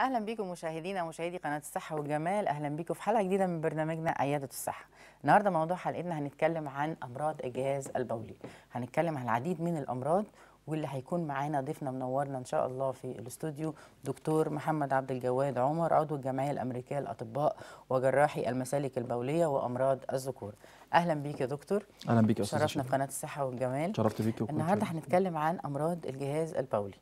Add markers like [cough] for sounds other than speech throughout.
اهلا بيكم مشاهدينا ومشاهدي قناه الصحه والجمال اهلا بيكم في حلقه جديده من برنامجنا عياده الصحه النهارده موضوع حلقتنا هنتكلم عن امراض الجهاز البولي هنتكلم عن العديد من الامراض واللي هيكون معانا ضيفنا منورنا ان شاء الله في الاستوديو دكتور محمد عبد الجواد عمر عضو الجمعيه الامريكيه للاطباء وجراحي المسالك البوليه وامراض الذكور اهلا بيك يا دكتور اهلا بيك يا استاذ شرفنا في قناه الصحه والجمال شرفت بيك النهارده هنتكلم عن امراض الجهاز البولي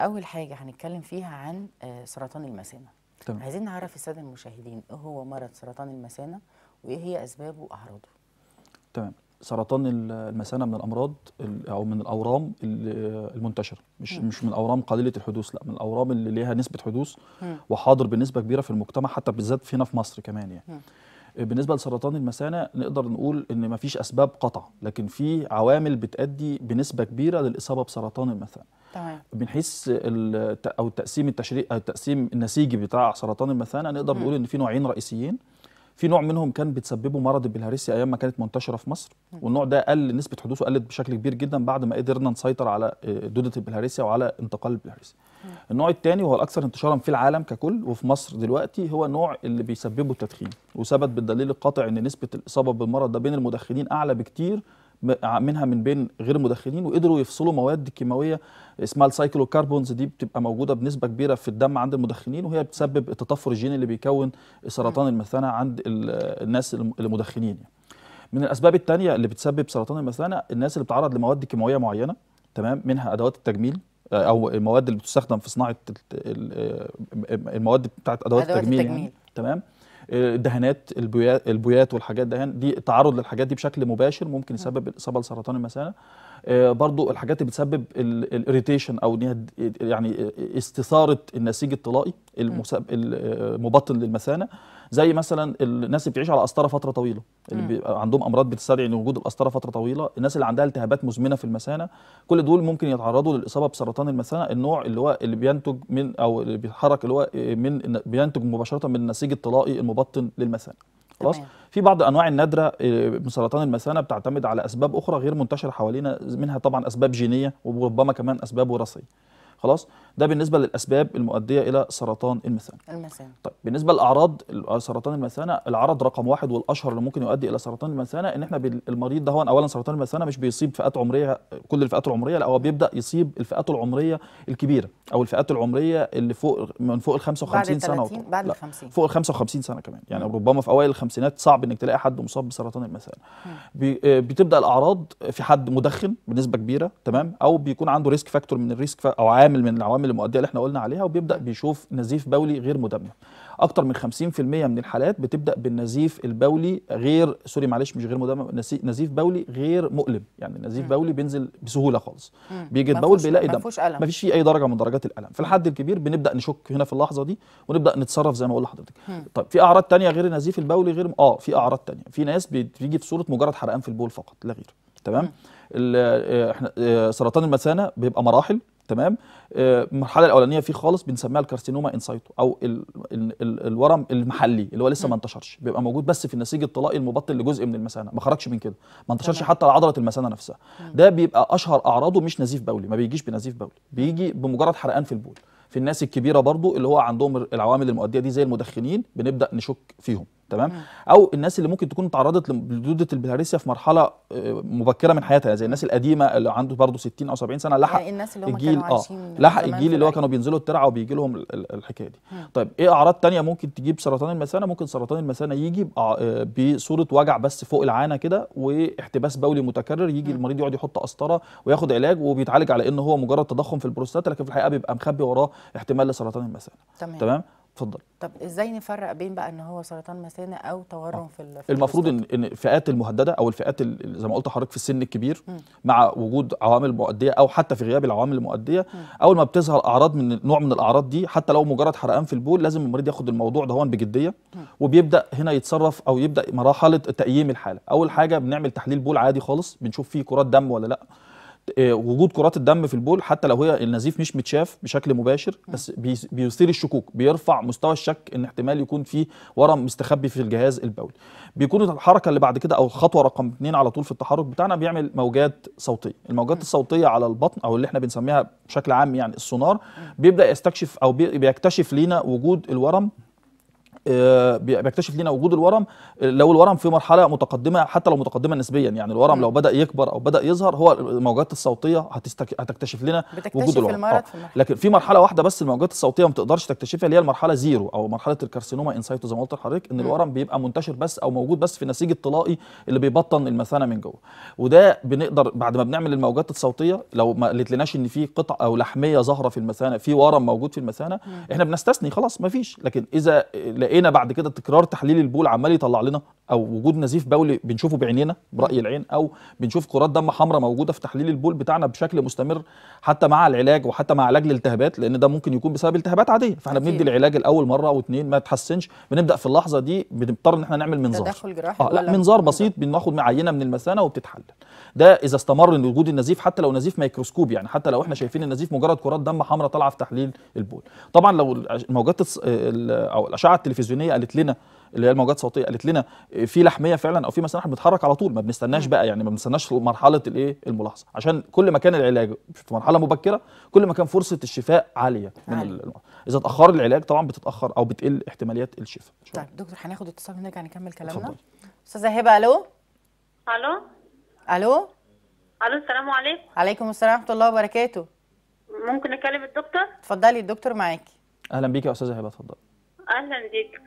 اول حاجه هنتكلم فيها عن آه، سرطان المثانه تمام. عايزين نعرف الساده المشاهدين ايه هو مرض سرطان المثانه وايه هي اسبابه واعراضه تمام سرطان المثانه من الامراض او من الاورام المنتشره مش م. مش من الاورام قليله الحدوث لا من الاورام اللي ليها نسبه حدوث م. وحاضر بنسبه كبيره في المجتمع حتى بالذات فينا في مصر كمان يعني م. بالنسبه لسرطان المثانه نقدر نقول ان مفيش اسباب قطع لكن في عوامل بتؤدي بنسبه كبيره للاصابه بسرطان المثانه تمام من حيث او التقسيم التشريح او التقسيم النسيجي بتاع سرطان المثانه نقدر نقول ان في نوعين رئيسيين في نوع منهم كان بتسببه مرض البلهارسيا ايام ما كانت منتشره في مصر والنوع ده قل نسبه حدوثه قلت بشكل كبير جدا بعد ما قدرنا نسيطر على آه، دوده البلهارسيا وعلى انتقال البلهارسيا النوع الثاني وهو الاكثر انتشارا في العالم ككل وفي مصر دلوقتي هو النوع اللي بيسببه التدخين وثبت بالدليل القاطع ان نسبه الاصابه بالمرض ده بين المدخنين اعلى بكتير منها من بين غير المدخنين وقدروا يفصلوا مواد كيماويه اسمها كاربونز دي بتبقى موجوده بنسبه كبيره في الدم عند المدخنين وهي بتسبب التطفر الجيني اللي بيكون سرطان المثانه عند الناس المدخنين من الاسباب الثانيه اللي بتسبب سرطان المثانه الناس اللي بتتعرض لمواد كيماويه معينه تمام منها ادوات التجميل آه، او المواد اللي بتستخدم في صناعه آه، المواد بتاعت ادوات, أدوات التجميل, يعني، التجميل. يعني. تمام الدهانات البويات والحاجات دهان دي التعرض للحاجات دي بشكل مباشر ممكن يسبب الاصابه لسرطان المثانه آه، برضو الحاجات اللي بتسبب الاريتيشن او يعني آه، استثاره النسيج الطلائي المبطن آه، للمثانه زي مثلا الناس اللي بتعيش على قسطره فتره طويله اللي بي عندهم امراض بتستدعي وجود القسطره فتره طويله الناس اللي عندها التهابات مزمنه في المثانه كل دول ممكن يتعرضوا للاصابه بسرطان المثانه النوع اللي هو اللي بينتج من او اللي بيتحرك اللي هو من بينتج مباشره من النسيج الطلائي المبطن للمثانه خلاص في بعض الانواع النادره آه، من سرطان المثانه بتعتمد على اسباب اخرى غير منتشره حوالينا منها طبعا اسباب جينيه وربما كمان اسباب وراثيه خلاص ده بالنسبه للاسباب المؤديه الى سرطان المثانه المثانه طيب بالنسبه لاعراض سرطان المثانه العرض رقم واحد والاشهر اللي ممكن يؤدي الى سرطان المثانه ان احنا المريض ده هو اولا سرطان المثانه مش بيصيب فئات عمريه كل الفئات العمريه لا هو بيبدا يصيب الفئات العمريه الكبيره او الفئات العمريه اللي فوق من فوق ال 55 بعد سنه بعد ال 50 فوق ال 55 سنه كمان يعني م. ربما في اوائل الخمسينات صعب انك تلاقي حد مصاب بسرطان المثانه آه، بتبدا الاعراض في حد مدخن بنسبه كبيره تمام او بيكون عنده ريسك فاكتور من الريسك او عامل عامل من العوامل المؤديه اللي احنا قلنا عليها وبيبدا بيشوف نزيف بولي غير مدمر اكتر من 50% من الحالات بتبدا بالنزيف البولي غير سوري معلش مش غير مدمر نزيف بولي غير مؤلم يعني نزيف بولي بينزل بسهوله خالص بيجي البول بيلاقي دم مفيش فيش اي درجه من درجات الالم في الحد الكبير بنبدا نشك هنا في اللحظه دي ونبدا نتصرف زي ما اقول لحضرتك طيب في اعراض تانية غير النزيف البولي غير اه في اعراض تانية في ناس بتيجي في صوره مجرد حرقان في البول فقط لا غير تمام آه، احنا آه، سرطان المثانه بيبقى مراحل تمام آه، المرحله الاولانيه فيه خالص بنسميها الكارسينوما انسايتو او الـ الـ الـ الورم المحلي اللي هو لسه ما انتشرش بيبقى موجود بس في النسيج الطلائي المبطن لجزء من المثانه ما خرجش من كده ما انتشرش حتى لعضله المثانه نفسها ده بيبقى اشهر اعراضه مش نزيف بولي ما بيجيش بنزيف بولي بيجي بمجرد حرقان في البول في الناس الكبيره برضو اللي هو عندهم العوامل المؤديه دي زي المدخنين بنبدا نشك فيهم تمام او الناس اللي ممكن تكون تعرضت لدوده البلهارسيا في مرحله آه، مبكره من حياتها زي الناس القديمه اللي عنده برضه 60 او 70 سنه لحق آه، الناس اللي هم الجيل كانوا اه لحق الجيل اللي هو كانوا بينزلوا الترعه وبيجي لهم الحكايه دي مم. طيب ايه اعراض تانية ممكن تجيب سرطان المثانه ممكن سرطان المثانه يجي آه، بصوره وجع بس فوق العانه كده واحتباس بولي متكرر يجي مم. المريض يقعد يحط قسطره وياخد علاج وبيتعالج على ان هو مجرد تضخم في البروستاتا لكن في الحقيقه بيبقى مخبي وراه احتمال لسرطان المثانه تمام, تمام؟ اتفضل طب ازاي نفرق بين بقى ان هو سرطان مثانه او تورم آه. في, في المفروض ان ان الفئات المهدده او الفئات زي ما قلت لحضرتك في السن الكبير م. مع وجود عوامل مؤديه او حتى في غياب العوامل المؤديه م. اول ما بتظهر اعراض من نوع من الاعراض دي حتى لو مجرد حرقان في البول لازم المريض ياخد الموضوع ده بجديه م. وبيبدا هنا يتصرف او يبدا مرحله تقييم الحاله اول حاجه بنعمل تحليل بول عادي خالص بنشوف فيه كرات دم ولا لا آه، وجود كرات الدم في البول حتى لو هي النزيف مش متشاف بشكل مباشر بس بيثير الشكوك بيرفع مستوى الشك ان احتمال يكون في ورم مستخبي في الجهاز البولي بيكون الحركه اللي بعد كده او الخطوه رقم اثنين على طول في التحرك بتاعنا بيعمل موجات صوتيه الموجات الصوتيه على البطن او اللي احنا بنسميها بشكل عام يعني السونار بيبدا يستكشف او بيكتشف لينا وجود الورم آه، بيكتشف لنا وجود الورم لو الورم في مرحله متقدمه حتى لو متقدمه نسبيا يعني الورم لو بدا يكبر او بدا يظهر هو الموجات الصوتيه هتستك... هتكتشف لنا وجود الورم آه. لكن في مرحله واحده بس الموجات الصوتيه ما تقدرش تكتشفها اللي هي المرحله زيرو او مرحله الكارسينوما انسايتو زي ما قلت لحضرتك ان الورم بيبقى منتشر بس او موجود بس في النسيج الطلائي اللي بيبطن المثانه من جوه وده بنقدر بعد ما بنعمل الموجات الصوتيه لو ما قلتلناش ان في قطع او لحميه ظاهره في المثانه في ورم موجود في المثانه احنا بنستثني خلاص ما فيش لكن اذا لقينا بعد كده تكرار تحليل البول عمال يطلع لنا او وجود نزيف بولي بنشوفه بعينينا براي العين او بنشوف كرات دم حمراء موجوده في تحليل البول بتاعنا بشكل مستمر حتى مع العلاج وحتى مع علاج الالتهابات لان ده ممكن يكون بسبب التهابات عاديه فاحنا بندي العلاج الاول مره او ما تحسنش بنبدا في اللحظه دي بنضطر ان احنا نعمل منظار تدخل جراحي آه لا منظار بسيط بناخد عينه من المثانه وبتتحلل ده اذا استمر وجود النزيف حتى لو نزيف مايكروسكوب يعني حتى لو احنا شايفين النزيف مجرد كرات دم حمراء طالعه في تحليل البول طبعا لو الموجات او الاشعه التلفزيونيه قالت لنا اللي هي الموجات الصوتيه قالت لنا آه، في لحميه فعلا او في مثلا احنا بنتحرك على طول ما بنستناش بقى يعني ما بنستناش في مرحله الايه الملاحظه عشان كل ما كان العلاج في مرحله مبكره كل ما كان فرصه الشفاء عاليه من عالي. اذا اتاخر العلاج طبعا بتتاخر او بتقل احتماليات الشفاء طيب دكتور هناخد اتصال يعني نكمل كلامنا استاذه هبه الو الو الو الو السلام عليكم وعليكم السلام ورحمه الله وبركاته ممكن نكلم الدكتور اتفضلي الدكتور معاكي اهلا بيكي يا استاذه هبه اتفضلي اهلا بيك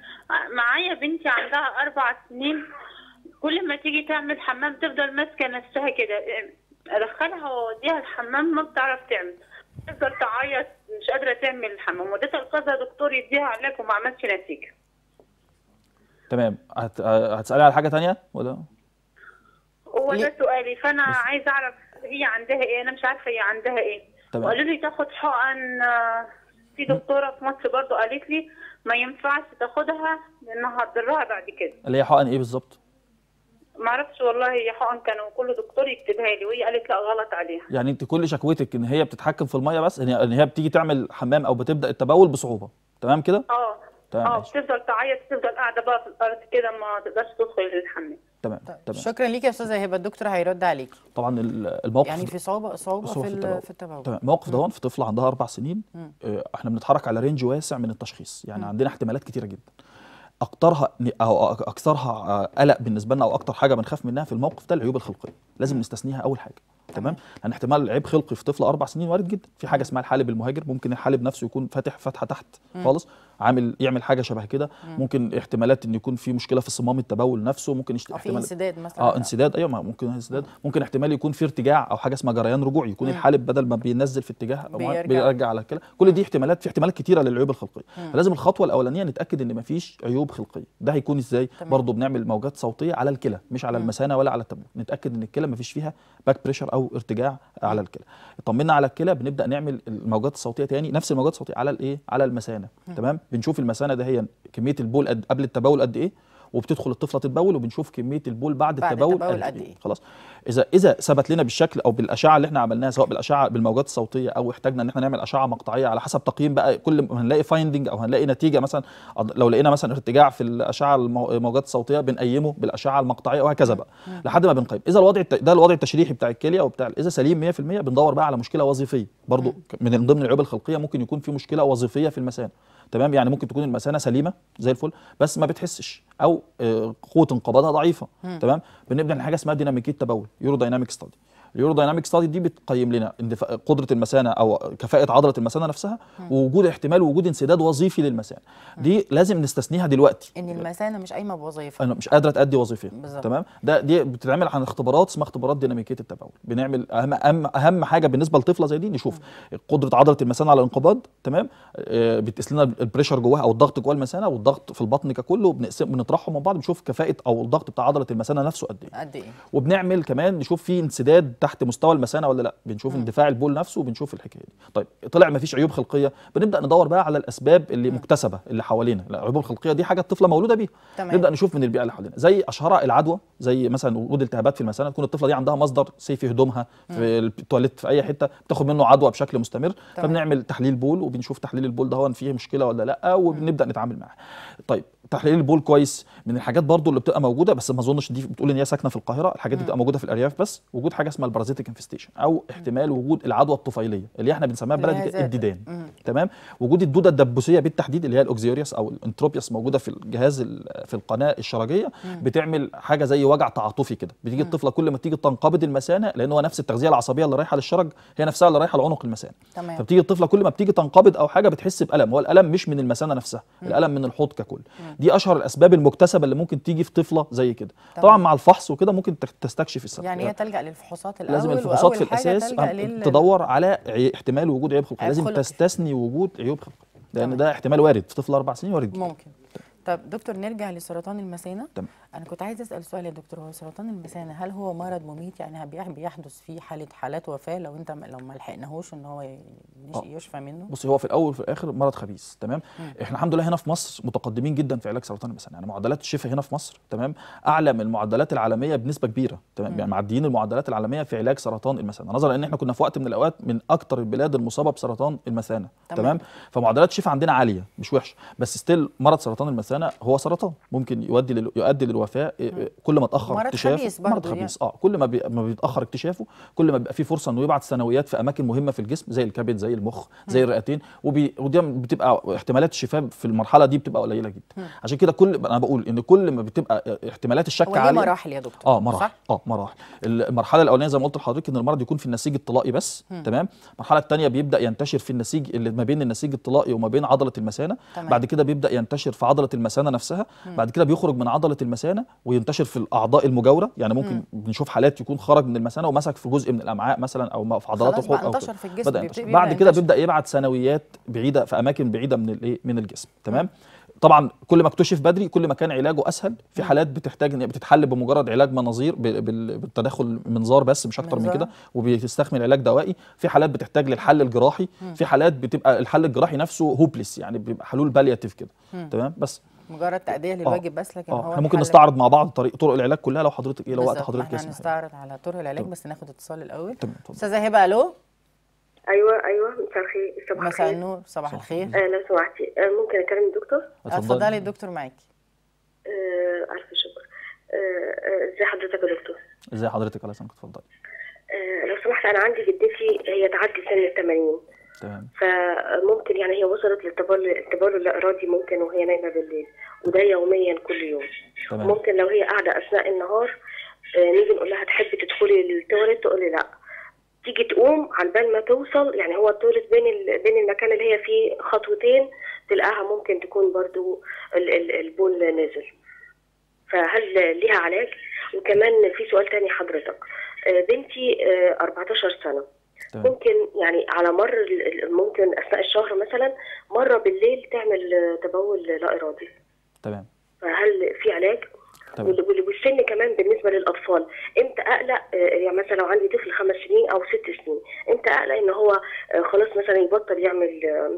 معايا بنتي عندها اربع سنين كل ما تيجي تعمل حمام تفضل ماسكه نفسها كده ادخلها واوديها الحمام ما بتعرف تعمل تفضل تعيط مش قادره تعمل الحمام وديتها لكذا دكتور يديها علاج وما عملش نتيجه تمام هت... هتسالي على حاجه ثانيه ولا هو ده سؤالي فانا بس... عايزه اعرف هي عندها ايه انا مش عارفه هي عندها ايه تمام وقالوا لي تاخد حقن آه، في دكتوره في مصر برضو قالت لي ما ينفعش تاخدها لانها هتضرها بعد كده اللي هي حقن ايه بالظبط ما اعرفش والله هي حقن كانوا كل دكتور يكتبها لي وهي قالت لا غلط عليها يعني انت كل شكوتك ان هي بتتحكم في الميه بس ان هي بتيجي تعمل حمام او بتبدا التبول بصعوبه تمام كده اه تمام اه بتفضل تعيط بتفضل قاعده بقى في الارض كده ما تقدرش تدخل الحمام تمام طيب، تمام شكرا ليك يا استاذه هبه الدكتور هيرد عليك طبعا الموقف يعني في صعوبه صعوبه في في التبول تمام موقف ده في طفله عندها اربع سنين مم. آه، احنا بنتحرك على رينج واسع من التشخيص يعني مم. عندنا احتمالات كتيره جدا اكترها او اكثرها آه، قلق بالنسبه لنا او اكتر حاجه بنخاف منها في الموقف ده العيوب الخلقيه لازم نستثنيها اول حاجه تمام لان احتمال العيب خلقي في طفل اربع سنين وارد جدا في حاجه اسمها الحالب المهاجر ممكن الحالب نفسه يكون فاتح فتحه تحت م. خالص عامل يعمل حاجه شبه كده ممكن احتمالات ان يكون في مشكله في صمام التبول نفسه ممكن يشت... احتمال انسداد مثلا اه انسداد ايوه ممكن انسداد ممكن احتمال يكون في ارتجاع او حاجه اسمها جريان رجوعي يكون م. الحالب بدل ما بينزل في اتجاه بيرجع, بيرجع على كده كل دي احتمالات في احتمالات كتيره للعيوب الخلقيه فلازم الخطوه الاولانيه نتاكد ان مفيش عيوب خلقيه ده هيكون ازاي برضه بنعمل موجات صوتيه على الكلى مش على المثانه ولا على التبول نتاكد ان الكلى فيش فيها باك بريشر او او ارتجاع على الكلى طمنا على الكلى بنبدا نعمل الموجات الصوتيه تاني نفس الموجات الصوتيه على الايه على المثانه تمام بنشوف المثانه ده هي كميه البول قد قبل التبول قد ايه وبتدخل الطفله تتبول وبنشوف كميه البول بعد, بعد التبول قد إيه. ايه خلاص اذا اذا ثبت لنا بالشكل او بالاشعه اللي احنا عملناها سواء بالاشعه بالموجات الصوتيه او احتاجنا ان احنا نعمل اشعه مقطعيه على حسب تقييم بقى كل هنلاقي فايندنج او هنلاقي نتيجه مثلا لو لقينا مثلا ارتجاع في الاشعه الموجات الصوتيه بنقيمه بالاشعه المقطعيه وهكذا بقى لحد ما بنقيم اذا الوضع ده الوضع التشريحي بتاع الكليه وبتاع اذا سليم 100% بندور بقى على مشكله وظيفيه برضو من ضمن العيوب الخلقيه ممكن يكون في مشكله وظيفيه في المثانه تمام يعني ممكن تكون المثانه سليمه زي الفل بس ما بتحسش او آه، قوه انقباضها ضعيفه تمام بنبدا حاجه اسمها ديناميكيه تبول يورو دايناميك ستادي اليورو ستادي دي بتقيم لنا قدره المثانه او كفاءه عضله المثانه نفسها ووجود احتمال وجود انسداد وظيفي للمثانه دي لازم نستثنيها دلوقتي ان المثانه مش قايمه بوظيفه انا مش قادره تادي وظيفتها تمام ده دي بتتعمل عن اختبارات اسمها اختبارات ديناميكيه التبول بنعمل اهم اهم اهم حاجه بالنسبه لطفله زي دي نشوف قدره عضله المثانه على الانقباض تمام آه بتقيس لنا البريشر جواها او الضغط جوا المثانه والضغط في البطن ككله بنقسم بنطرحهم من بعض بنشوف كفاءه او الضغط بتاع عضله المثانه نفسه قد ايه قد ايه وبنعمل كمان نشوف في انسداد تحت مستوى المثانه ولا لا بنشوف اندفاع البول نفسه وبنشوف الحكايه دي طيب طلع ما فيش عيوب خلقيه بنبدا ندور بقى على الاسباب اللي مكتسبه اللي حوالينا العيوب الخلقيه دي حاجه الطفله مولوده بيها نبدا نشوف من البيئه اللي حوالينا زي اشهرها العدوى زي مثلا وجود التهابات في المثانه تكون الطفله دي عندها مصدر سي في هدومها في التواليت في اي حته بتاخد منه عدوى بشكل مستمر تمام. فبنعمل تحليل بول وبنشوف تحليل البول ده هو فيه مشكله ولا لا وبنبدا نتعامل معاه طيب تحليل البول كويس من الحاجات برضو اللي بتبقى موجوده بس ما اظنش دي بتقول ان هي ساكنه في القاهره الحاجات دي بتبقى موجوده في الارياف بس وجود حاجه اسمها البرازيتيك انفستيشن او احتمال وجود العدوى الطفيليه اللي احنا بنسميها بلدي الديدان تمام وجود الدوده الدبوسيه بالتحديد اللي هي الاوكزيوريوس او الانتروبيوس موجوده في الجهاز في القناه الشرجيه بتعمل حاجه زي وجع تعاطفي كده بتيجي الطفله كل ما تيجي تنقبض المثانه لان هو نفس التغذيه العصبيه اللي رايحه للشرج هي نفسها اللي رايحه لعنق المثانه تمام. فبتيجي الطفله كل ما بتيجي تنقبض او حاجه بتحس بالم هو الالم مش من المثانه نفسها الالم من الحوض ككل دي اشهر الاسباب المكتسبه اللي ممكن تيجي في طفله زي كده طبعا مع الفحص وكده ممكن تستكشف السبب يعني هي تلجا للفحوصات الاول لازم الفحوصات في الاساس تدور على احتمال وجود عيوب خلقي لازم تستثني وجود عيوب خلقي لان ده احتمال وارد في طفل اربع سنين وارد ممكن طب دكتور نرجع لسرطان المثانه تمام انا كنت عايزه اسال سؤال يا دكتور هو سرطان المثانه هل هو مرض مميت يعني بيحدث فيه حاله حالات وفاه لو انت لو ما لحقناهوش ان هو آه. يشفى منه بصي هو في الاول وفي الاخر مرض خبيث تمام م. احنا الحمد لله هنا في مصر متقدمين جدا في علاج سرطان المثانه يعني معدلات الشفاء هنا في مصر تمام اعلى من المعدلات العالميه بنسبه كبيره تمام م. يعني معديين المعدلات العالميه في علاج سرطان المثانه نظرا ان احنا كنا في وقت من الاوقات من اكثر البلاد المصابه بسرطان المثانه تمام, تمام؟ فمعدلات الشفاء عندنا عاليه مش وحشه بس ستيل مرض سرطان المثانه هو سرطان ممكن يؤدي للو... يؤدي للو... الوفاه إيه، إيه، كل ما اتاخر اكتشافه مرض خبيث يعني. اه كل ما, بي... ما بيتاخر اكتشافه كل ما بيبقى في فرصه انه يبعت ثانويات في اماكن مهمه في الجسم زي الكبد زي المخ زي م. الرئتين وبي... ودي بتبقى احتمالات الشفاء في المرحله دي بتبقى قليله جدا م. عشان كده كل انا بقول ان كل ما بتبقى آه، احتمالات الشك عاليه مراحل يا دكتور اه مراحل صح؟ اه مراحل المرحله الاولانيه زي ما قلت لحضرتك ان المرض يكون في النسيج الطلائي بس م. تمام المرحله الثانيه بيبدا ينتشر في النسيج اللي ما بين النسيج الطلائي وما بين عضله المثانه تمام. بعد كده بيبدا ينتشر في عضله المثانه نفسها م. بعد كده بيخرج من عضله المثانه المثانه وينتشر في الاعضاء المجاوره يعني ممكن مم. بنشوف حالات يكون خرج من المثانه ومسك في جزء من الامعاء مثلا او في عضلات الحوض او انتشر في الجسم بدا ينتشر. بعد كده بيبدا يبعت ثانويات بعيده في اماكن بعيده من الايه من الجسم تمام طبعا كل ما اكتشف بدري كل ما كان علاجه اسهل في حالات بتحتاج ان بتتحل بمجرد علاج مناظير بالتدخل منظار بس مش اكتر من كده وبيستخدم علاج دوائي في حالات بتحتاج للحل الجراحي في حالات بتبقى الحل الجراحي نفسه هوبليس يعني بيبقى حلول بالياتيف كده تمام بس مجرد تأدية آه. للواجب بس لكن آه. هو احنا ممكن نستعرض مع بعض طريق طرق العلاج كلها لو حضرتك إيه، لو وقت حضرتك احنا هنستعرض على طرق العلاج بس ناخد اتصال الاول استاذه هبه الو ايوه ايوه مساء الخير صباح الخير مساء النور صباح الخير آه لو سمحتي آه ممكن اكلم الدكتور اتفضلي الدكتور معاكي آه الف شكر ازي آه, أه، حضرتك يا دكتور ازي حضرتك الله يسلمك اتفضلي آه لو سمحت انا عندي جدتي هي تعدي سن ال 80 فممكن يعني هي وصلت للتبول لا ارادي ممكن وهي نايمه بالليل وده يوميا كل يوم تمام. ممكن لو هي قاعده اثناء النهار آه، نيجي نقول لها تحبي تدخلي التواليت تقول لي لا تيجي تقوم على بال ما توصل يعني هو التواليت بين بين المكان اللي هي فيه خطوتين تلقاها ممكن تكون برضو البول نازل فهل ليها علاج وكمان في سؤال تاني حضرتك آه، بنتي 14 آه، سنه ممكن يعني على مر ممكن اثناء الشهر مثلا مره بالليل تعمل تبول لا ارادي تمام فهل في علاج؟ طبعا. والسن كمان بالنسبه للاطفال امتى اقلق آه، يعني مثلا لو عندي طفل خمس سنين او ست سنين امتى اقلق ان هو آه، خلاص مثلا يبطل يعمل آه،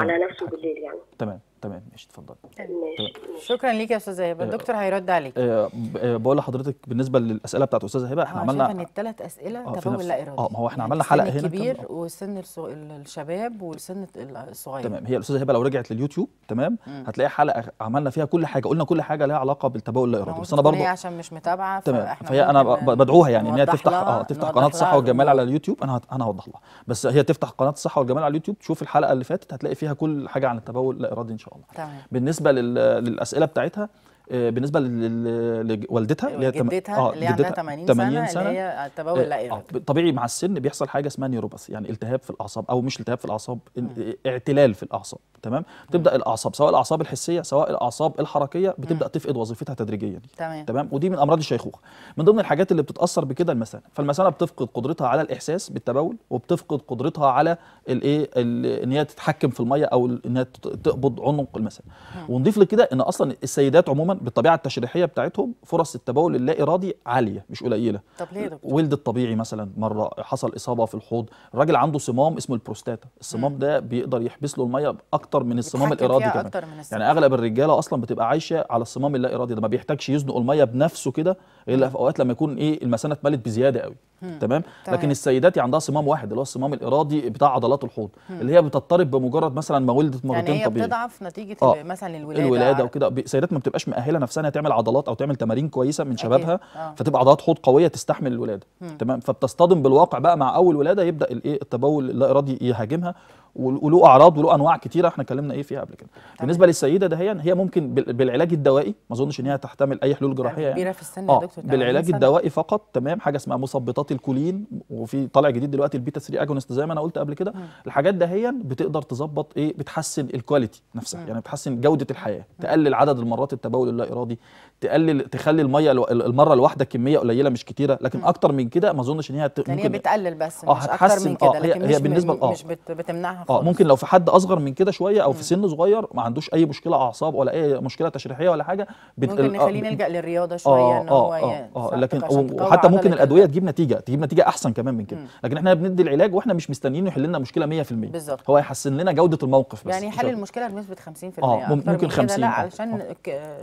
على نفسه بالليل يعني تمام تمام ماشي اتفضل تمام شكرا ليك يا استاذه هبه آه، الدكتور هيرد عليك آه، آه، بقول لحضرتك بالنسبه للاسئله بتاعت استاذه هبه احنا عملنا ان الثلاث اسئله تبول لا ارادي اه ما هو احنا يعني عملنا حلقه هنا الكبير وسن الشباب وسن الصغير تمام هي الاستاذه هبه لو رجعت لليوتيوب تمام هتلاقي حلقه عملنا فيها كل حاجه قلنا كل حاجه ليها علاقه بالتبول لا ارادي بس انا برضه عشان مش متابعه تمام فهي انا بدعوها يعني ان هي تفتح اه تفتح قناه الصحه والجمال على اليوتيوب انا انا هوضح لها بس هي تفتح قناه الصحه والجمال على اليوتيوب تشوف الحلقه اللي فاتت هتلاقي فيها كل حاجه عن التباول لا ارادي شاء الله تمام. بالنسبه للاسئله بتاعتها آه، بالنسبه لوالدتها اللي هي تم... آه اللي عندها 80 سنه, سنة, سنة اللي هي التبول الائم آه،, آه طبيعي مع السن بيحصل حاجه اسمها نيوروباث يعني التهاب في الاعصاب او مش التهاب في الاعصاب آه، اعتلال في الاعصاب تمام بتبدا الاعصاب سواء الاعصاب الحسيه سواء الاعصاب الحركيه بتبدا تفقد وظيفتها تدريجيا تمام تمام ودي من امراض الشيخوخه من ضمن الحاجات اللي بتتاثر بكده المثانه فالمثانه بتفقد قدرتها على الاحساس بالتبول وبتفقد قدرتها على الايه ان هي تتحكم في الميه او ان هي تقبض عنق المثانه ونضيف لكده ان اصلا السيدات عموما بالطبيعه التشريحيه بتاعتهم فرص التبول اللا ارادي عاليه مش قليله طب ليه دكتور؟ ولد الطبيعي مثلا مره حصل اصابه في الحوض الراجل عنده صمام اسمه البروستاتا الصمام مم. ده بيقدر يحبس له الميه اكتر من الصمام الارادي كمان يعني اغلب الرجاله اصلا بتبقى عايشه على الصمام اللا ارادي ده ما بيحتاجش يزنق الميه بنفسه كده الا في اوقات لما يكون ايه المثانه اتملت بزياده قوي تمام؟, تمام لكن السيدات عندها صمام واحد اللي هو الصمام الارادي بتاع عضلات الحوض مم. اللي هي بتضطرب بمجرد مثلا ما ولدت مرتين يعني هي بتضعف نتيجه آه. مثلا الولاده الولاده وكده السيدات ما بتبقاش مأهله مؤهله نفسها انها تعمل عضلات او تعمل تمارين كويسه من شبابها آه. فتبقى عضلات حوض قويه تستحمل الولاده تمام فبتصطدم بالواقع بقى مع اول ولاده يبدا الايه التبول اللا ارادي يهاجمها وله اعراض وله انواع كتيره احنا اتكلمنا ايه فيها قبل كده طيب. بالنسبه للسيده ده هي هي ممكن بالعلاج الدوائي ما اظنش ان هي تحتمل اي حلول جراحيه يعني. كبيره يعني. في السن آه. دكتور بالعلاج الدوائي فقط تمام حاجه اسمها مثبطات الكولين وفي طالع جديد دلوقتي البيتا 3 اجونست زي ما انا قلت قبل كده الحاجات ده هي بتقدر تظبط ايه بتحسن الكواليتي نفسها م. يعني بتحسن جوده الحياه تقلل عدد المرات التبول اللا ارادي تقلل تخلي الميه المره الواحده كميه قليله مش كتيره لكن م. اكتر من كده ما اظنش ان هي يعني ممكن هي بتقلل بس آه، مش اكتر من آه، كده آه لكن هي, هي بالنسبه اه مش بتمنعها آه، خالص اه ممكن لو في حد اصغر من كده شويه او في سن صغير ما عندوش اي مشكله اعصاب ولا اي مشكله تشريحيه ولا حاجه بت... ممكن نخليه نلجا للرياضه شويه آه ان هو آه آه لكن وحتى ممكن الادويه تجيب نتيجه تجيب نتيجه احسن كمان من كده لكن احنا بندي العلاج واحنا مش مستنيين يحل لنا مشكله 100% بالظبط هو هيحسن لنا جوده الموقف بس يعني يحل المشكله بنسبه 50% اه ممكن 50 لا علشان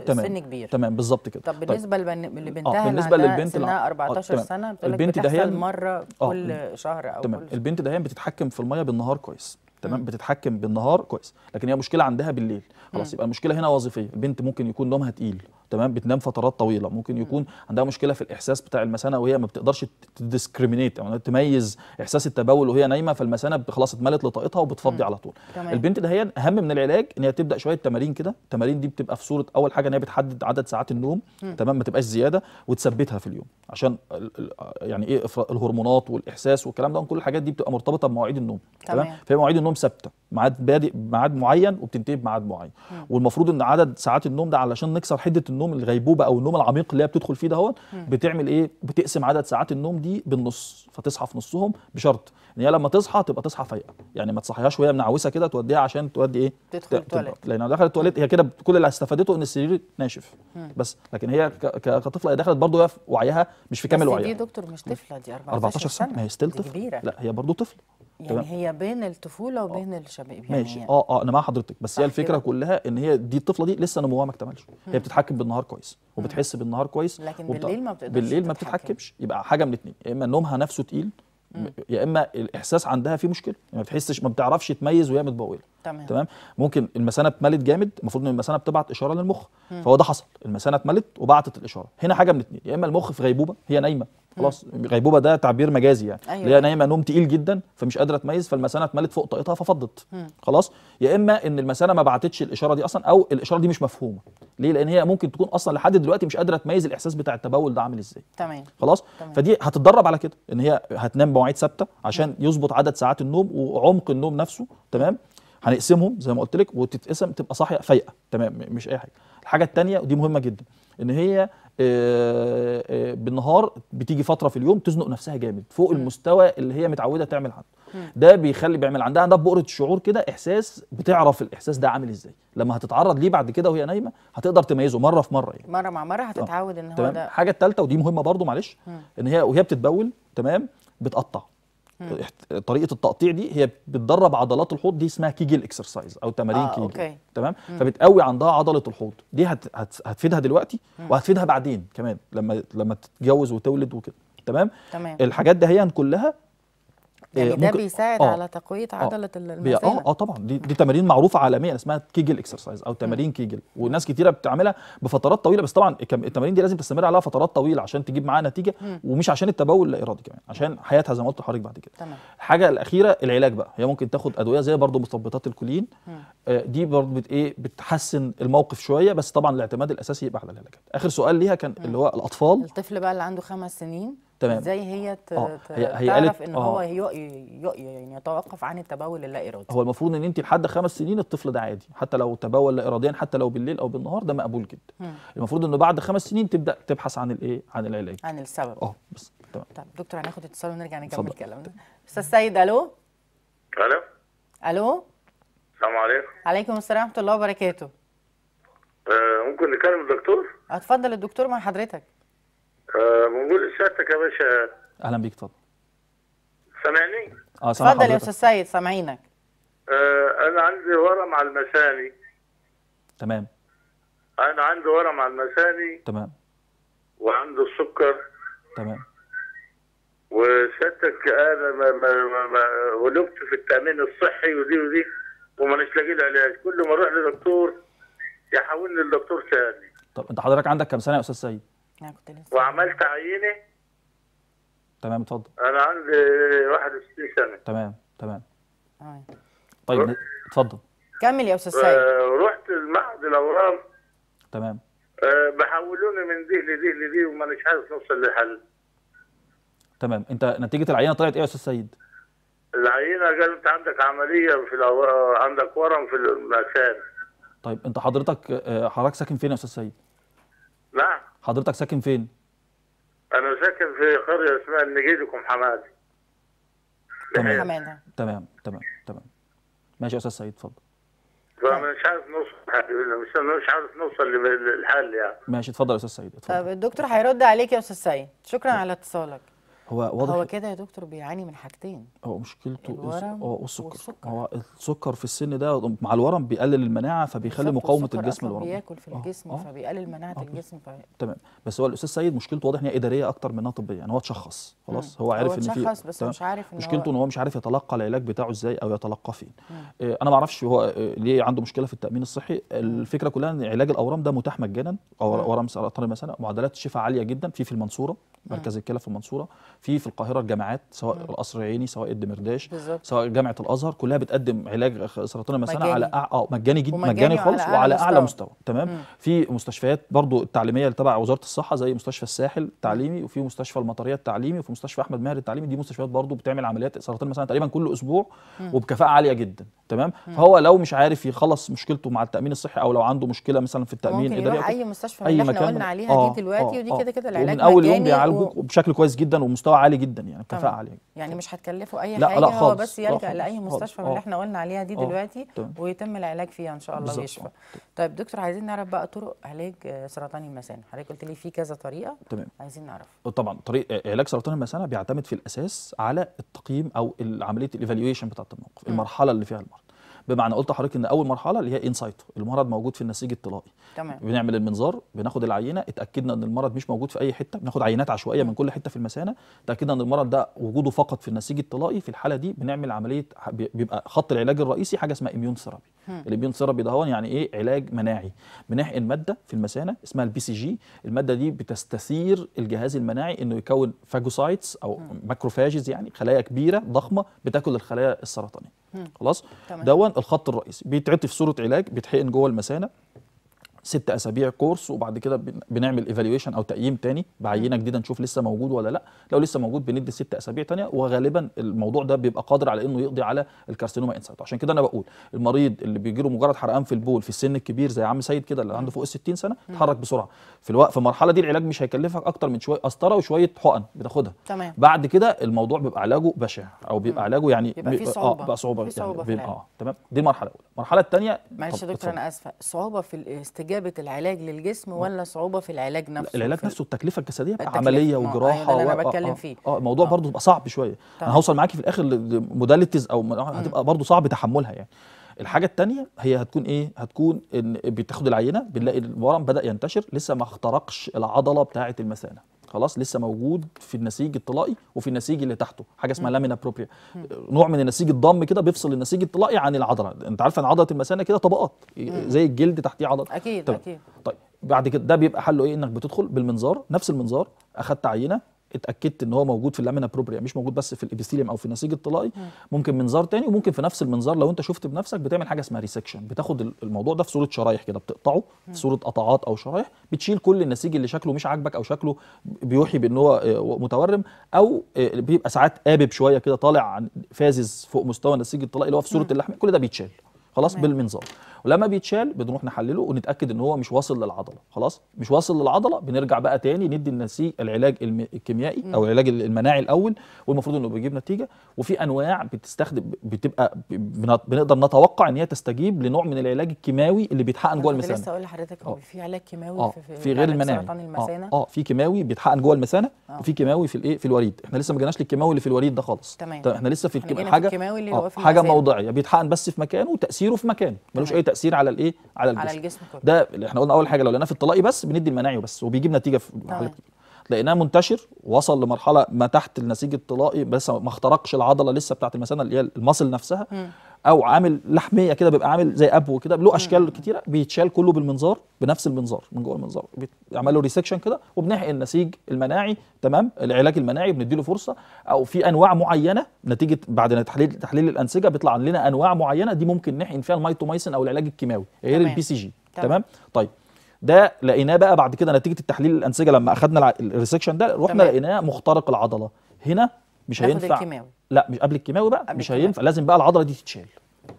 سن كبير تمام بالظبط كده طب طيب. بالنسبه طيب. لبنتها آه بالنسبه للبنت سنها 14 آه سنه البنت ده هي مره آه، كل شهر او تمام كل البنت ده هي بتتحكم في الميه بالنهار كويس تمام بتتحكم بالنهار كويس لكن هي مشكله عندها بالليل خلاص يبقى المشكله هنا وظيفيه البنت ممكن يكون نومها تقيل تمام بتنام فترات طويله ممكن يكون عندها مشكله في الاحساس بتاع المثانه وهي ما بتقدرش تديسكريمينيت او يعني تميز احساس التبول وهي نايمه فالمثانه خلاص اتملت لطاقتها وبتفضي على طول تمام. البنت ده هي اهم من العلاج ان هي تبدا شويه تمارين كده التمارين دي بتبقى في صوره اول حاجه ان هي بتحدد عدد ساعات النوم م. تمام ما تبقاش زياده وتثبتها في اليوم عشان يعني ايه الهرمونات والاحساس والكلام ده كل الحاجات دي بتبقى مرتبطه بمواعيد النوم تمام, فهي مواعيد النوم ثابته ميعاد بادئ ميعاد معين وبتنتهي بميعاد معين والمفروض ان عدد ساعات النوم ده علشان نكسر حده النوم النوم الغيبوبه او النوم العميق اللي هي بتدخل فيه دهون بتعمل ايه بتقسم عدد ساعات النوم دي بالنص فتصحى في نصهم بشرط ان هي لما تصحى تبقى تصحى فايقه يعني ما تصحيهاش وهي منعوسه كده توديها عشان تودي ايه تدخل التواليت لان لو دخلت التواليت هي كده كل اللي استفادته ان السرير ناشف مم. بس لكن هي كطفله هي دخلت برضه وعيها مش في كامل وعيها دي دكتور مش طفله دي 14 سنه, سنة. ما هي ستيل طفله لا هي برضه طفله يعني هي بين الطفوله آه. وبين آه. الشباب يعني ماشي اه اه انا مع حضرتك بس هي الفكره كده. كلها ان هي دي الطفله دي لسه نموها ما اكتملش هي بتتحكم بالنهار كويس وبتحس بالنهار كويس لكن وبت... بالليل ما بتقدرش بالليل ما بتتحكمش يبقى حاجه من اتنين يا اما نومها نفسه تقيل يا اما الاحساس عندها فيه مشكله يعني ما بتحسش ما بتعرفش تميز وهي متبوله تمام تمام ممكن المثانه اتملت جامد المفروض ان المثانه بتبعت اشاره للمخ م. فهو ده حصل المثانه اتملت وبعتت الاشاره هنا حاجه من اتنين يا اما المخ في غيبوبه هي نايمه خلاص غيبوبه ده تعبير مجازي يعني أيوة. اللي هي نايمه نوم تقيل جدا فمش قادره تميز فالمثانه اتملت فوق طاقتها ففضت م. خلاص يا اما ان المثانه ما بعتتش الاشاره دي اصلا او الاشاره دي مش مفهومه ليه لان هي ممكن تكون اصلا لحد دلوقتي مش قادره تميز الاحساس بتاع التبول ده عامل ازاي تمام خلاص تمام. فدي هتتدرب على كده ان هي هتنام بمواعيد ثابته عشان يظبط عدد ساعات النوم وعمق النوم نفسه تمام هنقسمهم زي ما قلت لك وتتقسم تبقى صاحيه فايقه تمام مش اي حاجه الحاجه الثانيه ودي مهمه جدا ان هي بالنهار بتيجي فتره في اليوم تزنق نفسها جامد فوق المستوى اللي هي متعوده تعمل عنه ده بيخلي بيعمل عندها ده بؤره الشعور كده احساس بتعرف الاحساس ده عامل ازاي لما هتتعرض ليه بعد كده وهي نايمه هتقدر تميزه مره في مره يعني مره مع مره آه. هتتعود ان هو ده الحاجه الثالثه ودي مهمه برده معلش ان هي وهي بتتبول تمام بتقطع طريقه التقطيع دي هي بتدرب عضلات الحوض دي اسمها كيجل اكسرسايز او تمارين آه كيجل تمام فبتقوي عندها عضله الحوض دي هت هت هتفيدها دلوقتي وهتفيدها بعدين كمان لما لما تتجوز وتولد وكده تمام؟, تمام الحاجات هي كلها يعني إيه، ده ممكن بيساعد آه على تقويه آه. عضله آه المثانه اه اه طبعا دي, دي تمارين معروفه عالميا اسمها كيجل اكسرسايز او تمارين م. كيجل وناس كتيره بتعملها بفترات طويله بس طبعا التمارين دي لازم تستمر عليها فترات طويله عشان تجيب معاها نتيجه م. ومش عشان التبول لا ارادي كمان عشان حياتها زي ما قلت لحضرتك بعد كده تمام. الحاجه الاخيره العلاج بقى هي ممكن تاخد ادويه زي برضو مثبطات الكولين آه دي برضو بت ايه بتحسن الموقف شويه بس طبعا الاعتماد الاساسي يبقى على العلاجات اخر سؤال ليها كان م. اللي هو الاطفال الطفل بقى اللي عنده خمس سنين تمام ازاي هي, تعرف آه، هي, هي تعرف ان هو آه. يعني يتوقف عن التبول اللا ارادي هو المفروض ان انت لحد خمس سنين الطفل ده عادي حتى لو تبول لا اراديا حتى لو بالليل او بالنهار ده مقبول جدا مم. المفروض انه بعد خمس سنين تبدا تبحث عن الايه عن العلاج عن السبب اه بس تمام طب دكتور هناخد اتصال ونرجع نكمل كلامنا استاذ سيد الو الو الو السلام عليكم عليكم السلام ورحمه الله وبركاته آه ممكن نكلم الدكتور اتفضل الدكتور مع حضرتك بنقول آه، سيادتك يا باشا اهلا بيك اتفضل سامعني؟ اه سامعك اتفضل يا استاذ سيد سامعينك آه، انا عندي ورم على المثاني تمام انا عندي ورم على المثاني تمام وعندي السكر تمام وسيادتك انا ما ما ما, غلبت في التامين الصحي ودي ودي مش لاقي لها علاج كل ما اروح لدكتور يحولني لدكتور ثاني طب انت حضرتك عندك كام سنه يا استاذ سيد؟ يعني وعملت عينه تمام اتفضل انا عندي 61 سنه تمام تمام طيب اتفضل كمل يا استاذ سيد آه، رحت المعهد الاورام تمام آه، بحولوني من دي لدي لدي وما مش عارف نوصل لحل تمام انت نتيجه العينه طلعت ايه يا استاذ سيد العينه قالت عندك عمليه في عندك ورم في المكان طيب انت حضرتك آه، حضرتك ساكن فين يا استاذ سيد نعم حضرتك ساكن فين؟ انا ساكن في قريه اسمها النجيلكم حمادي تمام تمام تمام تمام ماشي يا استاذ سعيد اتفضل فمش عارف نوصل مش مش عارف نوصل للحل يعني ماشي اتفضل يا استاذ سعيد اتفضل طب الدكتور هيرد عليك يا استاذ سعيد شكرا على اتصالك هو واضح هو كده يا دكتور بيعاني من حاجتين هو مشكلته الورم والسكر. والسكر هو السكر في السن ده مع الورم بيقلل المناعه فبيخلي مقاومه الجسم للورم بياكل في آه، الجسم أوه. فبيقلل آه، مناعه أوه. الجسم ف... تمام بس هو الاستاذ سيد مشكلته واضح ان هي اداريه اكتر منها طبيه يعني هو اتشخص خلاص هو عارف هو ان في اتشخص بس مش عارف ان مشكلته ان هو مش عارف يتلقى العلاج بتاعه ازاي او يتلقى فين آه انا ما اعرفش هو آه، ليه عنده مشكله في التامين الصحي الفكره كلها ان علاج الاورام ده متاح مجانا ورم سرطان المثانه معدلات الشفاء عاليه جدا في في المنصوره مركز الكلى في المنصوره في في القاهره الجامعات سواء مم. القصر العيني سواء الدمرداش سواء جامعه الازهر كلها بتقدم علاج سرطان المثانه على أع... اه مجاني جدا مجاني خالص وعلى, مستوى. اعلى مستوى, مستوى. تمام مم. في مستشفيات برضو التعليميه اللي تبع وزاره الصحه زي مستشفى الساحل التعليمي وفي مستشفى المطريه التعليمي وفي مستشفى احمد ماهر التعليمي دي مستشفيات برضو بتعمل عمليات سرطان المثانه تقريبا كل اسبوع مم. وبكفاءه عاليه جدا تمام فهو لو مش عارف يخلص مشكلته مع التامين الصحي او لو عنده مشكله مثلا في التامين ممكن يروح اي مستشفى اللي احنا قلنا عليها آه دي دلوقتي آه ودي آه. كده كده العلاج من اول يوم بيعالجوك و... بشكل كويس جدا ومستوى عالي جدا يعني كفاءه عاليه يعني طيب. مش هتكلفه اي لا حاجه لا هو بس يلجا لاي آه، مستشفى من اللي آه. احنا قلنا عليها دي دلوقتي ويتم العلاج فيها ان شاء الله ويشفى طيب دكتور عايزين نعرف بقى طرق علاج سرطان المثانه حضرتك قلت لي في كذا طريقه تمام عايزين نعرف طبعا طريق علاج سرطان المثانه بيعتمد في الاساس على التقييم او عمليه الايفالويشن بتاعه الموقف المرحله اللي فيها المرض بمعنى قلت لحضرتك ان اول مرحله اللي هي انسايت المرض موجود في النسيج الطلائي تمام بنعمل المنظار بناخد العينه اتاكدنا ان المرض مش موجود في اي حته بناخد عينات عشوائيه من كل حته في المثانه اتاكدنا ان المرض ده وجوده فقط في النسيج الطلائي في الحاله دي بنعمل عمليه بيبقى خط العلاج الرئيسي حاجه اسمها اميون ثيرابي الاميون ثيرابي ده هو يعني ايه علاج مناعي بنحقن ماده في المثانه اسمها البي سي جي الماده دي بتستثير الجهاز المناعي انه يكون فاجوسايتس او ماكروفاجز يعني خلايا كبيره ضخمه بتاكل الخلايا السرطانيه خلاص دون الخط الرئيسي بيتعطي في صوره علاج بيتحقن جوه المثانه ست اسابيع كورس وبعد كده بنعمل ايفالويشن او تقييم تاني بعينه جديده نشوف لسه موجود ولا لا لو لسه موجود بندي ست اسابيع تانيه وغالبا الموضوع ده بيبقى قادر على انه يقضي على الكارسينوما انسايت عشان كده انا بقول المريض اللي بيجي له مجرد حرقان في البول في السن الكبير زي عم سيد كده اللي عنده فوق ال 60 سنه اتحرك بسرعه في الوقت في المرحله دي العلاج مش هيكلفك اكتر من شويه قسطره وشويه حقن بتاخدها تمام. بعد كده الموضوع بيبقى علاجه بشع او بيبقى علاجه يعني بيبقى فيه آه، صعوبه اه بقى صعوبه, في يعني صعوبة يعني اه تمام دي المرحله الاولى المرحله الثانيه معلش يا دكتور انا اسفه صعوبه في الاستجابه استجابه العلاج للجسم آه. ولا صعوبه في العلاج نفسه العلاج نفسه التكلفه الجسديه بقى عمليه آه، وجراحه و... انا و... آه، بتكلم فيه اه الموضوع برضه بيبقى صعب شويه طبعا. انا هوصل معاكي في الاخر لموداليتيز او هتبقى برضه صعب تحملها يعني الحاجه الثانيه هي هتكون ايه هتكون ان بتاخد العينه بنلاقي الورم بدا ينتشر لسه ما اخترقش العضله بتاعه المثانه خلاص لسه موجود في النسيج الطلائي وفي النسيج اللي تحته حاجه اسمها لامينا بروبيا نوع من النسيج الضم كده بيفصل النسيج الطلائي عن العضله انت عارف ان عضله المثانه كده طبقات إيه، زي الجلد تحتيه عضله اكيد طيب. اكيد طيب بعد كده ده بيبقى حله ايه انك بتدخل بالمنظار نفس المنظار اخدت عينه اتاكدت ان هو موجود في اللامينا بروبريا مش موجود بس في الابيثيليوم او في النسيج الطلائي ممكن منظار تاني وممكن في نفس المنظار لو انت شفت بنفسك بتعمل حاجه اسمها ريسكشن بتاخد الموضوع ده في صوره شرايح كده بتقطعه في صوره قطعات او شرايح بتشيل كل النسيج اللي شكله مش عاجبك او شكله بيوحي بان هو آه، متورم او آه، بيبقى ساعات قابب شويه كده طالع فازز فوق مستوى النسيج الطلائي اللي هو في صوره اللحم كل ده بيتشال خلاص بالمنظار ولما بيتشال بنروح نحلله ونتاكد ان هو مش واصل للعضله خلاص مش واصل للعضله بنرجع بقى تاني ندي النسيج العلاج الكيميائي او العلاج المناعي الاول والمفروض انه بيجيب نتيجه وفي انواع بتستخدم بتبقى بنقدر نتوقع ان هي تستجيب لنوع من العلاج الكيماوي اللي بيتحقن جوه المثانه لسه اقول لحضرتك آه. في علاج كيماوي آه. في, في, في غير المناعي سرطان آه. اه في كيماوي بيتحقن جوه آه. المثانه آه. وفي كيماوي في الايه في الوريد احنا لسه ما جيناش للكيماوي اللي في الوريد ده خالص تمام طيب، احنا لسه في, الكيم... حاجه في الكيماوي اللي آه. هو في حاجه موضعيه بيتحقن بس في مكانه تاثيره في مكانه ملوش اي تاثير على الايه على الجسم, على الجسم كله. ده احنا قلنا اول حاجه لو لقيناه في الطلاقي بس بندي المناعي وبس وبيجيب نتيجه في لقيناه منتشر وصل لمرحله ما تحت النسيج الطلائي بس ما اخترقش العضله لسه بتاعت المثانه اللي هي المصل نفسها م. او عامل لحميه كده بيبقى عامل زي ابو كده له اشكال كتيره بيتشال كله بالمنظار بنفس المنظار من جوه المنظار بيعمل له ريسكشن كده وبنحقن النسيج المناعي تمام العلاج المناعي بندي له فرصه او في انواع معينه نتيجه بعد تحليل تحليل الانسجه بيطلع لنا انواع معينه دي ممكن نحقن فيها الميتوميسن او العلاج الكيماوي غير البي سي جي تمام طيب ده لقيناه بقى بعد كده نتيجه التحليل الانسجه لما اخذنا الريسكشن ده رحنا لقيناه مخترق العضله هنا مش هينفع الكيماوي. لا مش قبل الكيماوي بقى قبل مش الكيماوي. هينفع لازم بقى العضله دي تتشال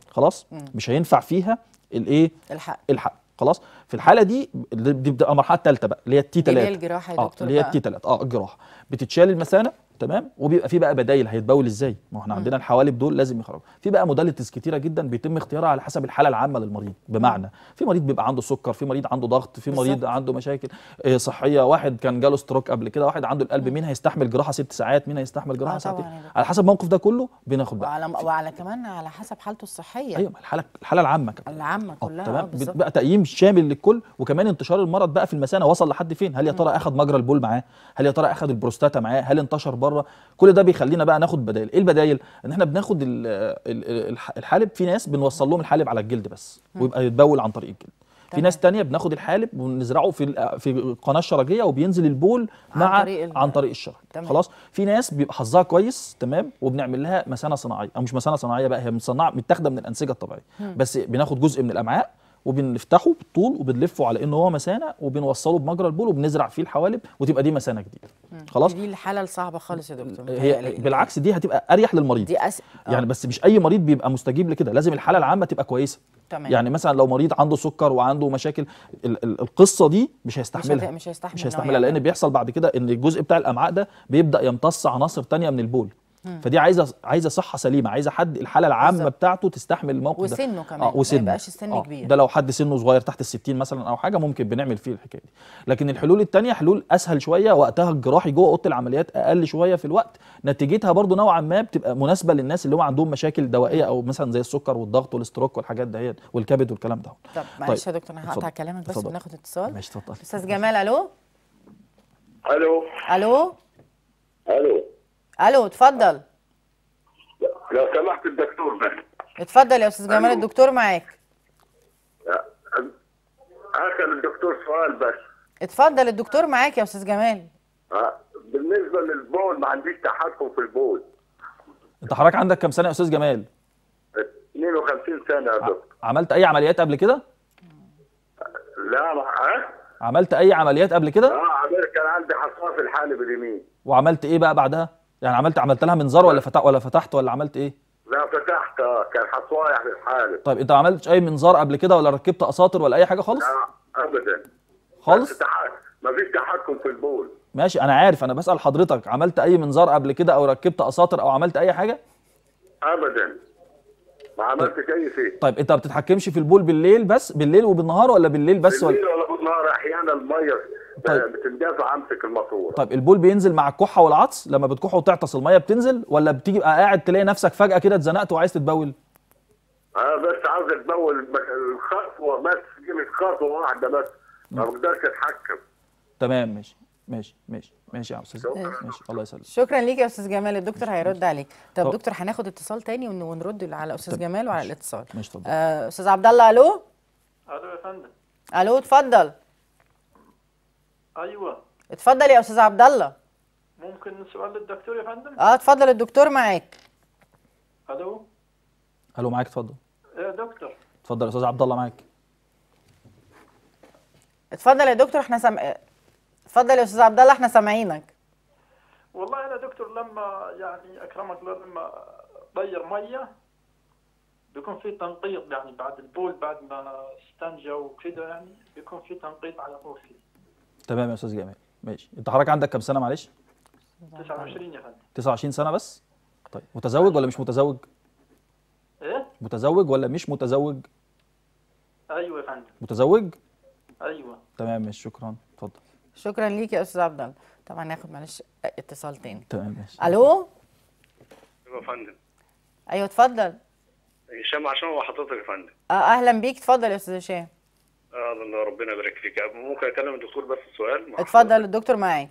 خلاص مم. مش هينفع فيها الايه الحق الحق خلاص في الحاله دي دي بتبقى المرحله الثالثه بقى اللي هي التي 3 اللي هي الجراحه يا آه، دكتور اللي هي التي 3 اه الجراحه بتتشال المثانه تمام وبيبقى في بقى بدايل هيتبول ازاي ما احنا عندنا الحوالب دول لازم يخرجوا في بقى موداليتيز كتيره جدا بيتم اختيارها على حسب الحاله العامه للمريض بمعنى في مريض بيبقى عنده سكر في مريض عنده ضغط في مريض بالزبط. عنده مشاكل آه، صحيه واحد كان جاله ستروك قبل كده واحد عنده القلب مين هيستحمل جراحه ست ساعات مين هيستحمل جراحه آه، ساعتين على حسب الموقف ده كله بناخد بقى وعلى, وعلى كمان على حسب حالته الصحيه ايوه الحاله الحاله العامه كمان العامه آه، كلها تمام بقى تقييم شامل للكل وكمان انتشار المرض بقى في المثانه وصل لحد فين هل يا ترى اخذ مجرى البول معاه هل يا ترى اخذ البروستاتا معاه هل انتشر بره كل ده بيخلينا بقى ناخد بدائل ايه البدائل ان احنا بناخد الحالب في ناس بنوصل لهم الحالب على الجلد بس ويبقى يتبول عن طريق الجلد في ناس تانية بناخد الحالب ونزرعه في في القناه الشرجيه وبينزل البول مع عن طريق عن طريق الشرج خلاص في ناس بيبقى حظها كويس تمام وبنعمل لها مثانه صناعيه او مش مثانه صناعيه بقى هي متصنعه متاخده من الانسجه الطبيعيه بس بناخد جزء من الامعاء وبنفتحه بالطول وبنلفه على انه هو مثانه وبنوصله بمجرى البول وبنزرع فيه الحوالب وتبقى دي مثانه جديده خلاص دي الحاله الصعبه خالص يا دكتور هي بالعكس دي هتبقى اريح للمريض دي أس... آه. يعني بس مش اي مريض بيبقى مستجيب لكده لازم الحاله العامه تبقى كويسه تمام. يعني مثلا لو مريض عنده سكر وعنده مشاكل ال ال القصه دي مش هيستحملها مش هيستحملها مش هيستحملها لان بيحصل بعد كده ان الجزء بتاع الامعاء ده بيبدا يمتص عناصر تانية من البول فدي عايزه عايزه صحه سليمه عايزه حد الحاله العامه بالزبط. بتاعته تستحمل الموقف وسنه ده كمان آه وسنه ما يبقاش السن آه كبير ده لو حد سنه صغير تحت ال 60 مثلا او حاجه ممكن بنعمل فيه الحكايه دي لكن الحلول الثانيه حلول اسهل شويه وقتها الجراحي جوه اوضه العمليات اقل شويه في الوقت نتيجتها برضو نوعا ما بتبقى مناسبه للناس اللي هم عندهم مشاكل دوائيه او مثلا زي السكر والضغط والاستروك والحاجات دهيت والكبد والكلام ده طب معلش طيب. يا دكتور انا هقطع كلامك بس وناخد اتصال ماشي اتفضل استاذ جمال الو الو الو الو الو اتفضل لو سمحت الدكتور بس اتفضل يا استاذ جمال الدكتور معاك هسال الدكتور سؤال بس اتفضل الدكتور معاك يا استاذ جمال آه، بالنسبه للبول ما عنديش تحكم في البول انت حضرتك عندك كام سنه يا استاذ جمال 52 سنه يا دكتور عملت اي عمليات قبل كده لا ما عملت اي عمليات قبل كده اه عملت كان عندي حصان في الحالب اليمين وعملت ايه بقى بعدها يعني عملت عملت لها منظار ولا فتح ولا فتحت ولا عملت ايه؟ لا فتحت آه، كان حصايح للحالة طيب انت ما عملتش اي منظار قبل كده ولا ركبت اساطر ولا اي حاجه خالص؟ لا ابدا خالص؟ ما فيش تحكم في البول ماشي انا عارف انا بسال حضرتك عملت اي منظار قبل كده او ركبت اساطر او عملت اي حاجه؟ ابدا ما طيب. عملتش اي شيء طيب انت ما بتتحكمش في البول بالليل بس بالليل وبالنهار ولا بالليل بس ولا بالليل ولا بالنهار احيانا الميه طيب. بتنجزها امسك الماسوره طيب البول بينزل مع الكحه والعطس لما بتكح وتعطس الميه بتنزل ولا بتيجي قاعد تلاقي نفسك فجاه كده اتزنقت وعايز تتبول؟ اه بس عاوز اتبول الخطوه بس جيب خطوه واحده بس ما بقدرش اتحكم تمام ماشي ماشي ماشي ماشي يا استاذ ماشي الله يسلمك شكرا ليك يا استاذ جمال الدكتور هيرد عليك طب, طب دكتور هناخد اتصال تاني ونرد على استاذ جمال وعلى الاتصال ماشي اتفضل آه استاذ عبد الله الو الو يا فندم الو اتفضل ايوه اتفضل يا استاذ عبد الله ممكن سؤال للدكتور يا فندم اه اتفضل الدكتور معاك الو الو معاك اتفضل يا آه، دكتور اتفضل يا استاذ عبد الله معاك اتفضل يا دكتور احنا سامع اتفضل يا استاذ عبد الله احنا سامعينك والله انا دكتور لما يعني اكرمك لما غير ميه بيكون في تنقيط يعني بعد البول بعد ما استنجى وكده يعني بيكون في تنقيط على طول تمام يا استاذ جمال ماشي انت حضرتك عندك كام سنه معلش 29 يا فندم 29 سنه بس طيب متزوج ولا مش متزوج ايه متزوج ولا مش متزوج ايوه يا فندم متزوج ايوه تمام ماشي شكرا اتفضل شكرا ليك يا استاذ عبد الله طبعا ناخد معلش اتصال تاني تمام ماشي الو ايوه يا فندم ايوه اتفضل هشام عشان هو حضرتك يا فندم اه اهلا بيك اتفضل يا استاذ هشام الله ربنا يبارك فيك ممكن اكلم الدكتور بس سؤال اتفضل الدكتور معي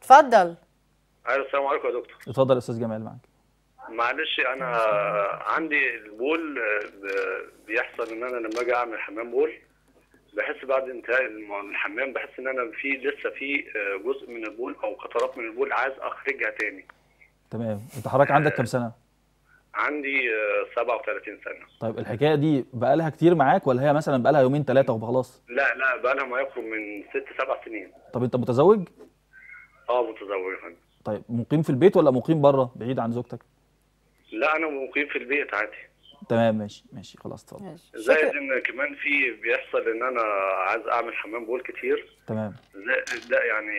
اتفضل اهلا أيوة، السلام عليكم يا دكتور اتفضل يا استاذ جمال معاك معلش انا عندي البول بيحصل ان انا لما اجي اعمل حمام بول بحس بعد انتهاء الحمام بحس ان انا في لسه في جزء من البول او قطرات من البول عايز اخرجها تاني تمام انت حضرتك عندك كام سنه؟ عندي 37 آه، سنه طيب الحكايه دي بقى لها كتير معاك ولا هي مثلا بقى لها يومين ثلاثه وخلاص لا لا بقى لها ما يقرب من ست سبع سنين طب انت متزوج اه متزوج يا فندم طيب مقيم في البيت ولا مقيم بره بعيد عن زوجتك لا انا مقيم في البيت عادي تمام ماشي ماشي خلاص اتفضل زائد ان كمان في بيحصل ان انا عايز اعمل حمام بول كتير تمام لا يعني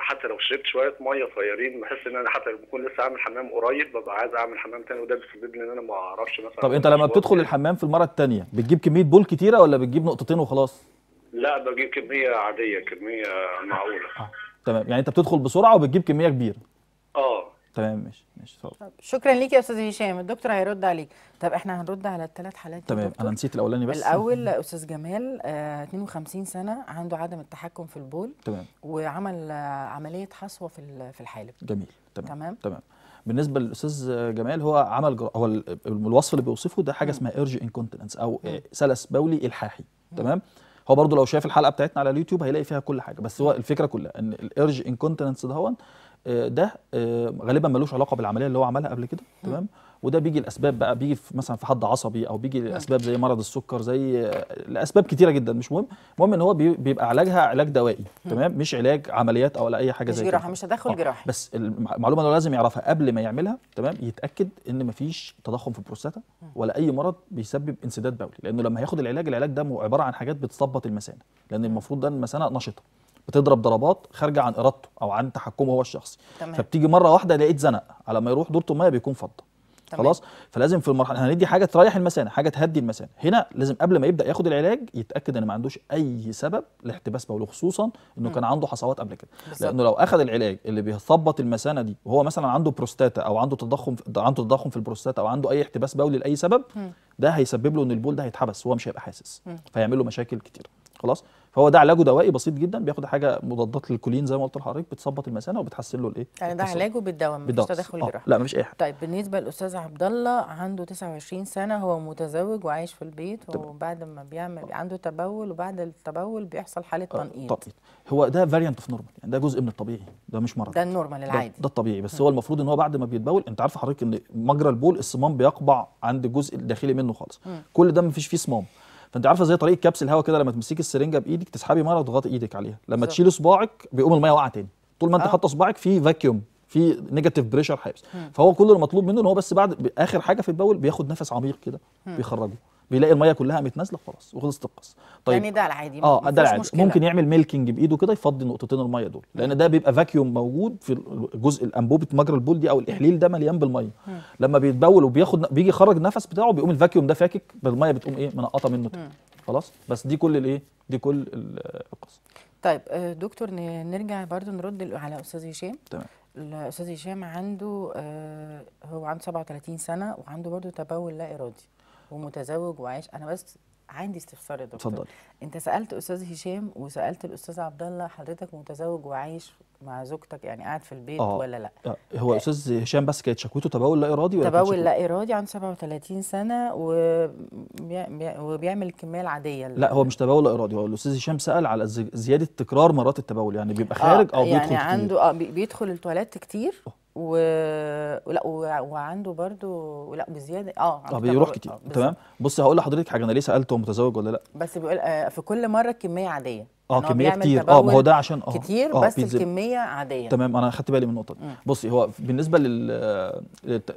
حتى لو شربت شويه ميه صغيرين بحس ان انا حتى لو بكون لسه عامل حمام قريب ببقى عايز اعمل حمام تاني وده بيسبب لي ان انا ما اعرفش مثلا طب انت لما بتدخل الحمام في المره الثانيه بتجيب كميه بول كتيره ولا بتجيب نقطتين وخلاص؟ لا بجيب كميه عاديه كميه معقوله آه. تمام يعني انت بتدخل بسرعه وبتجيب كميه كبيره اه تمام ماشي ماشي شكرا ليك يا استاذ هشام الدكتور هيرد عليك طب احنا هنرد على الثلاث حالات تمام انا نسيت الاولاني بس الاول استاذ جمال آه 52 سنه عنده عدم التحكم في البول تمام وعمل آه عمليه حصوه في في الحالب جميل تمام تمام, تمام. بالنسبه للاستاذ جمال هو عمل جر... هو الوصف اللي بيوصفه ده حاجه اسمها ايرج انكونتيننس او آه، سلس بولي الحاحي تمام هو برضو لو شايف الحلقه بتاعتنا على اليوتيوب هيلاقي فيها كل حاجه بس هو الفكره كلها ان الارج انكونتيننس دهون آه، ده آه، غالبا ملوش علاقه بالعمليه اللي هو عملها قبل كده تمام وده بيجي الاسباب بقى بيجي في مثلا في حد عصبي او بيجي الاسباب زي مرض السكر زي آه، لاسباب كتيره جدا مش مهم المهم ان هو بيبقى علاجها علاج دوائي تمام مش علاج عمليات او اي حاجه زي جراحه مش تدخل جراحي بس المعلومه اللي لازم يعرفها قبل ما يعملها تمام يتاكد ان مفيش تضخم في البروستاتا ولا اي مرض بيسبب انسداد بولي لانه لما هياخد العلاج العلاج ده عباره عن حاجات بتثبط المثانه لان المفروض ده المثانه نشطه بتضرب ضربات خارجه عن ارادته او عن تحكمه هو الشخصي تمام. فبتيجي مره واحده لقيت زنق على ما يروح دورته الميه بيكون فضه تمام. خلاص فلازم في المرحله هندي حاجه تريح المثانه حاجه تهدي المثانه هنا لازم قبل ما يبدا ياخد العلاج يتاكد ان ما عندوش اي سبب لاحتباس بولي خصوصا انه م. كان عنده حصوات قبل كده بالزبط. لانه لو اخذ العلاج اللي بيثبط المثانه دي وهو مثلا عنده بروستاتا او عنده تضخم عنده تضخم في البروستاتا او عنده اي احتباس بولي لاي سبب م. ده هيسبب له ان البول ده هيتحبس وهو مش هيبقى حاسس م. فيعمل له مشاكل كتير خلاص فهو ده علاجه دوائي بسيط جدا بياخد حاجه مضادات للكولين زي ما قلت لحضرتك بتثبط المثانه وبتحسن له الايه يعني ده علاجه بالدواء مش تدخل آه، جراحي لا مفيش اي حاجه طيب بالنسبه للاستاذ عبد الله عنده 29 سنه هو متزوج وعايش في البيت وبعد ما بيعمل عنده تبول وبعد التبول بيحصل حاله آه، تنقيط تنقيط هو ده فاريانت اوف نورمال يعني ده جزء من الطبيعي ده مش مرض ده النورمال العادي ده, ده الطبيعي بس هو المفروض ان هو بعد ما بيتبول انت عارف حضرتك ان مجرى البول الصمام بيقبع عند الجزء الداخلي منه خالص كل ده مفيش فيه صمام فانت عارفه زي طريقه كبس الهواء كده لما تمسكي السرنجه بايدك تسحبي مره تضغطي ايدك عليها لما بالزبط. تشيلي صباعك بيقوم الميه واقعه تاني طول ما انت آه. حاطه صباعك في فاكيوم في نيجاتيف بريشر حابس فهو كل المطلوب منه ان هو بس بعد اخر حاجه في البول بياخد نفس عميق كده بيخرجه بيلاقي الميه كلها قامت خلاص وخلصت القصه طيب يعني ده العادي اه ده العادي مشكلة. ممكن يعمل ميلكينج بايده كده يفضي نقطتين الميه دول لان ده بيبقى فاكيوم موجود في جزء الانبوبه مجرى البول دي او الاحليل ده مليان بالميه م. لما بيتبول وبياخد بيجي يخرج النفس بتاعه بيقوم الفاكيوم ده فاكك بالميه بتقوم ايه منقطه منه تاني خلاص بس دي كل الايه دي كل القصه طيب آه، دكتور نرجع برضو نرد على استاذ هشام تمام الاستاذ هشام عنده آه، هو عنده 37 سنه وعنده برضو تبول لا ارادي ومتزوج وعايش انا بس عندي استفسار يا دكتور اتفضل انت سالت استاذ هشام وسالت الاستاذ عبد الله حضرتك متزوج وعايش مع زوجتك يعني قاعد في البيت آه. ولا لا آه. هو استاذ هشام بس كانت شكوته تبول لا ارادي ولا تبول لا ارادي عنده 37 سنه وبيعمل الكميه العاديه لا هو مش تبول لا ارادي هو الاستاذ هشام سال على زياده تكرار مرات التبول يعني بيبقى آه، خارج آه. او يعني بيدخل يعني كتير. عنده اه بيدخل التواليت كتير أوه. و... ولا وعنده برضو لا بزياده اه اه بيروح كتير آه، تمام بصي هقول لحضرتك حاجه انا ليه سالته متزوج ولا لا بس بيقول آه، في كل مره كميه عاديه اه كميه كتير اه ما هو ده عشان اه كتير آه بس بيتزل. الكميه عاديه تمام انا خدت بالي من النقطه دي بصي هو بالنسبه لل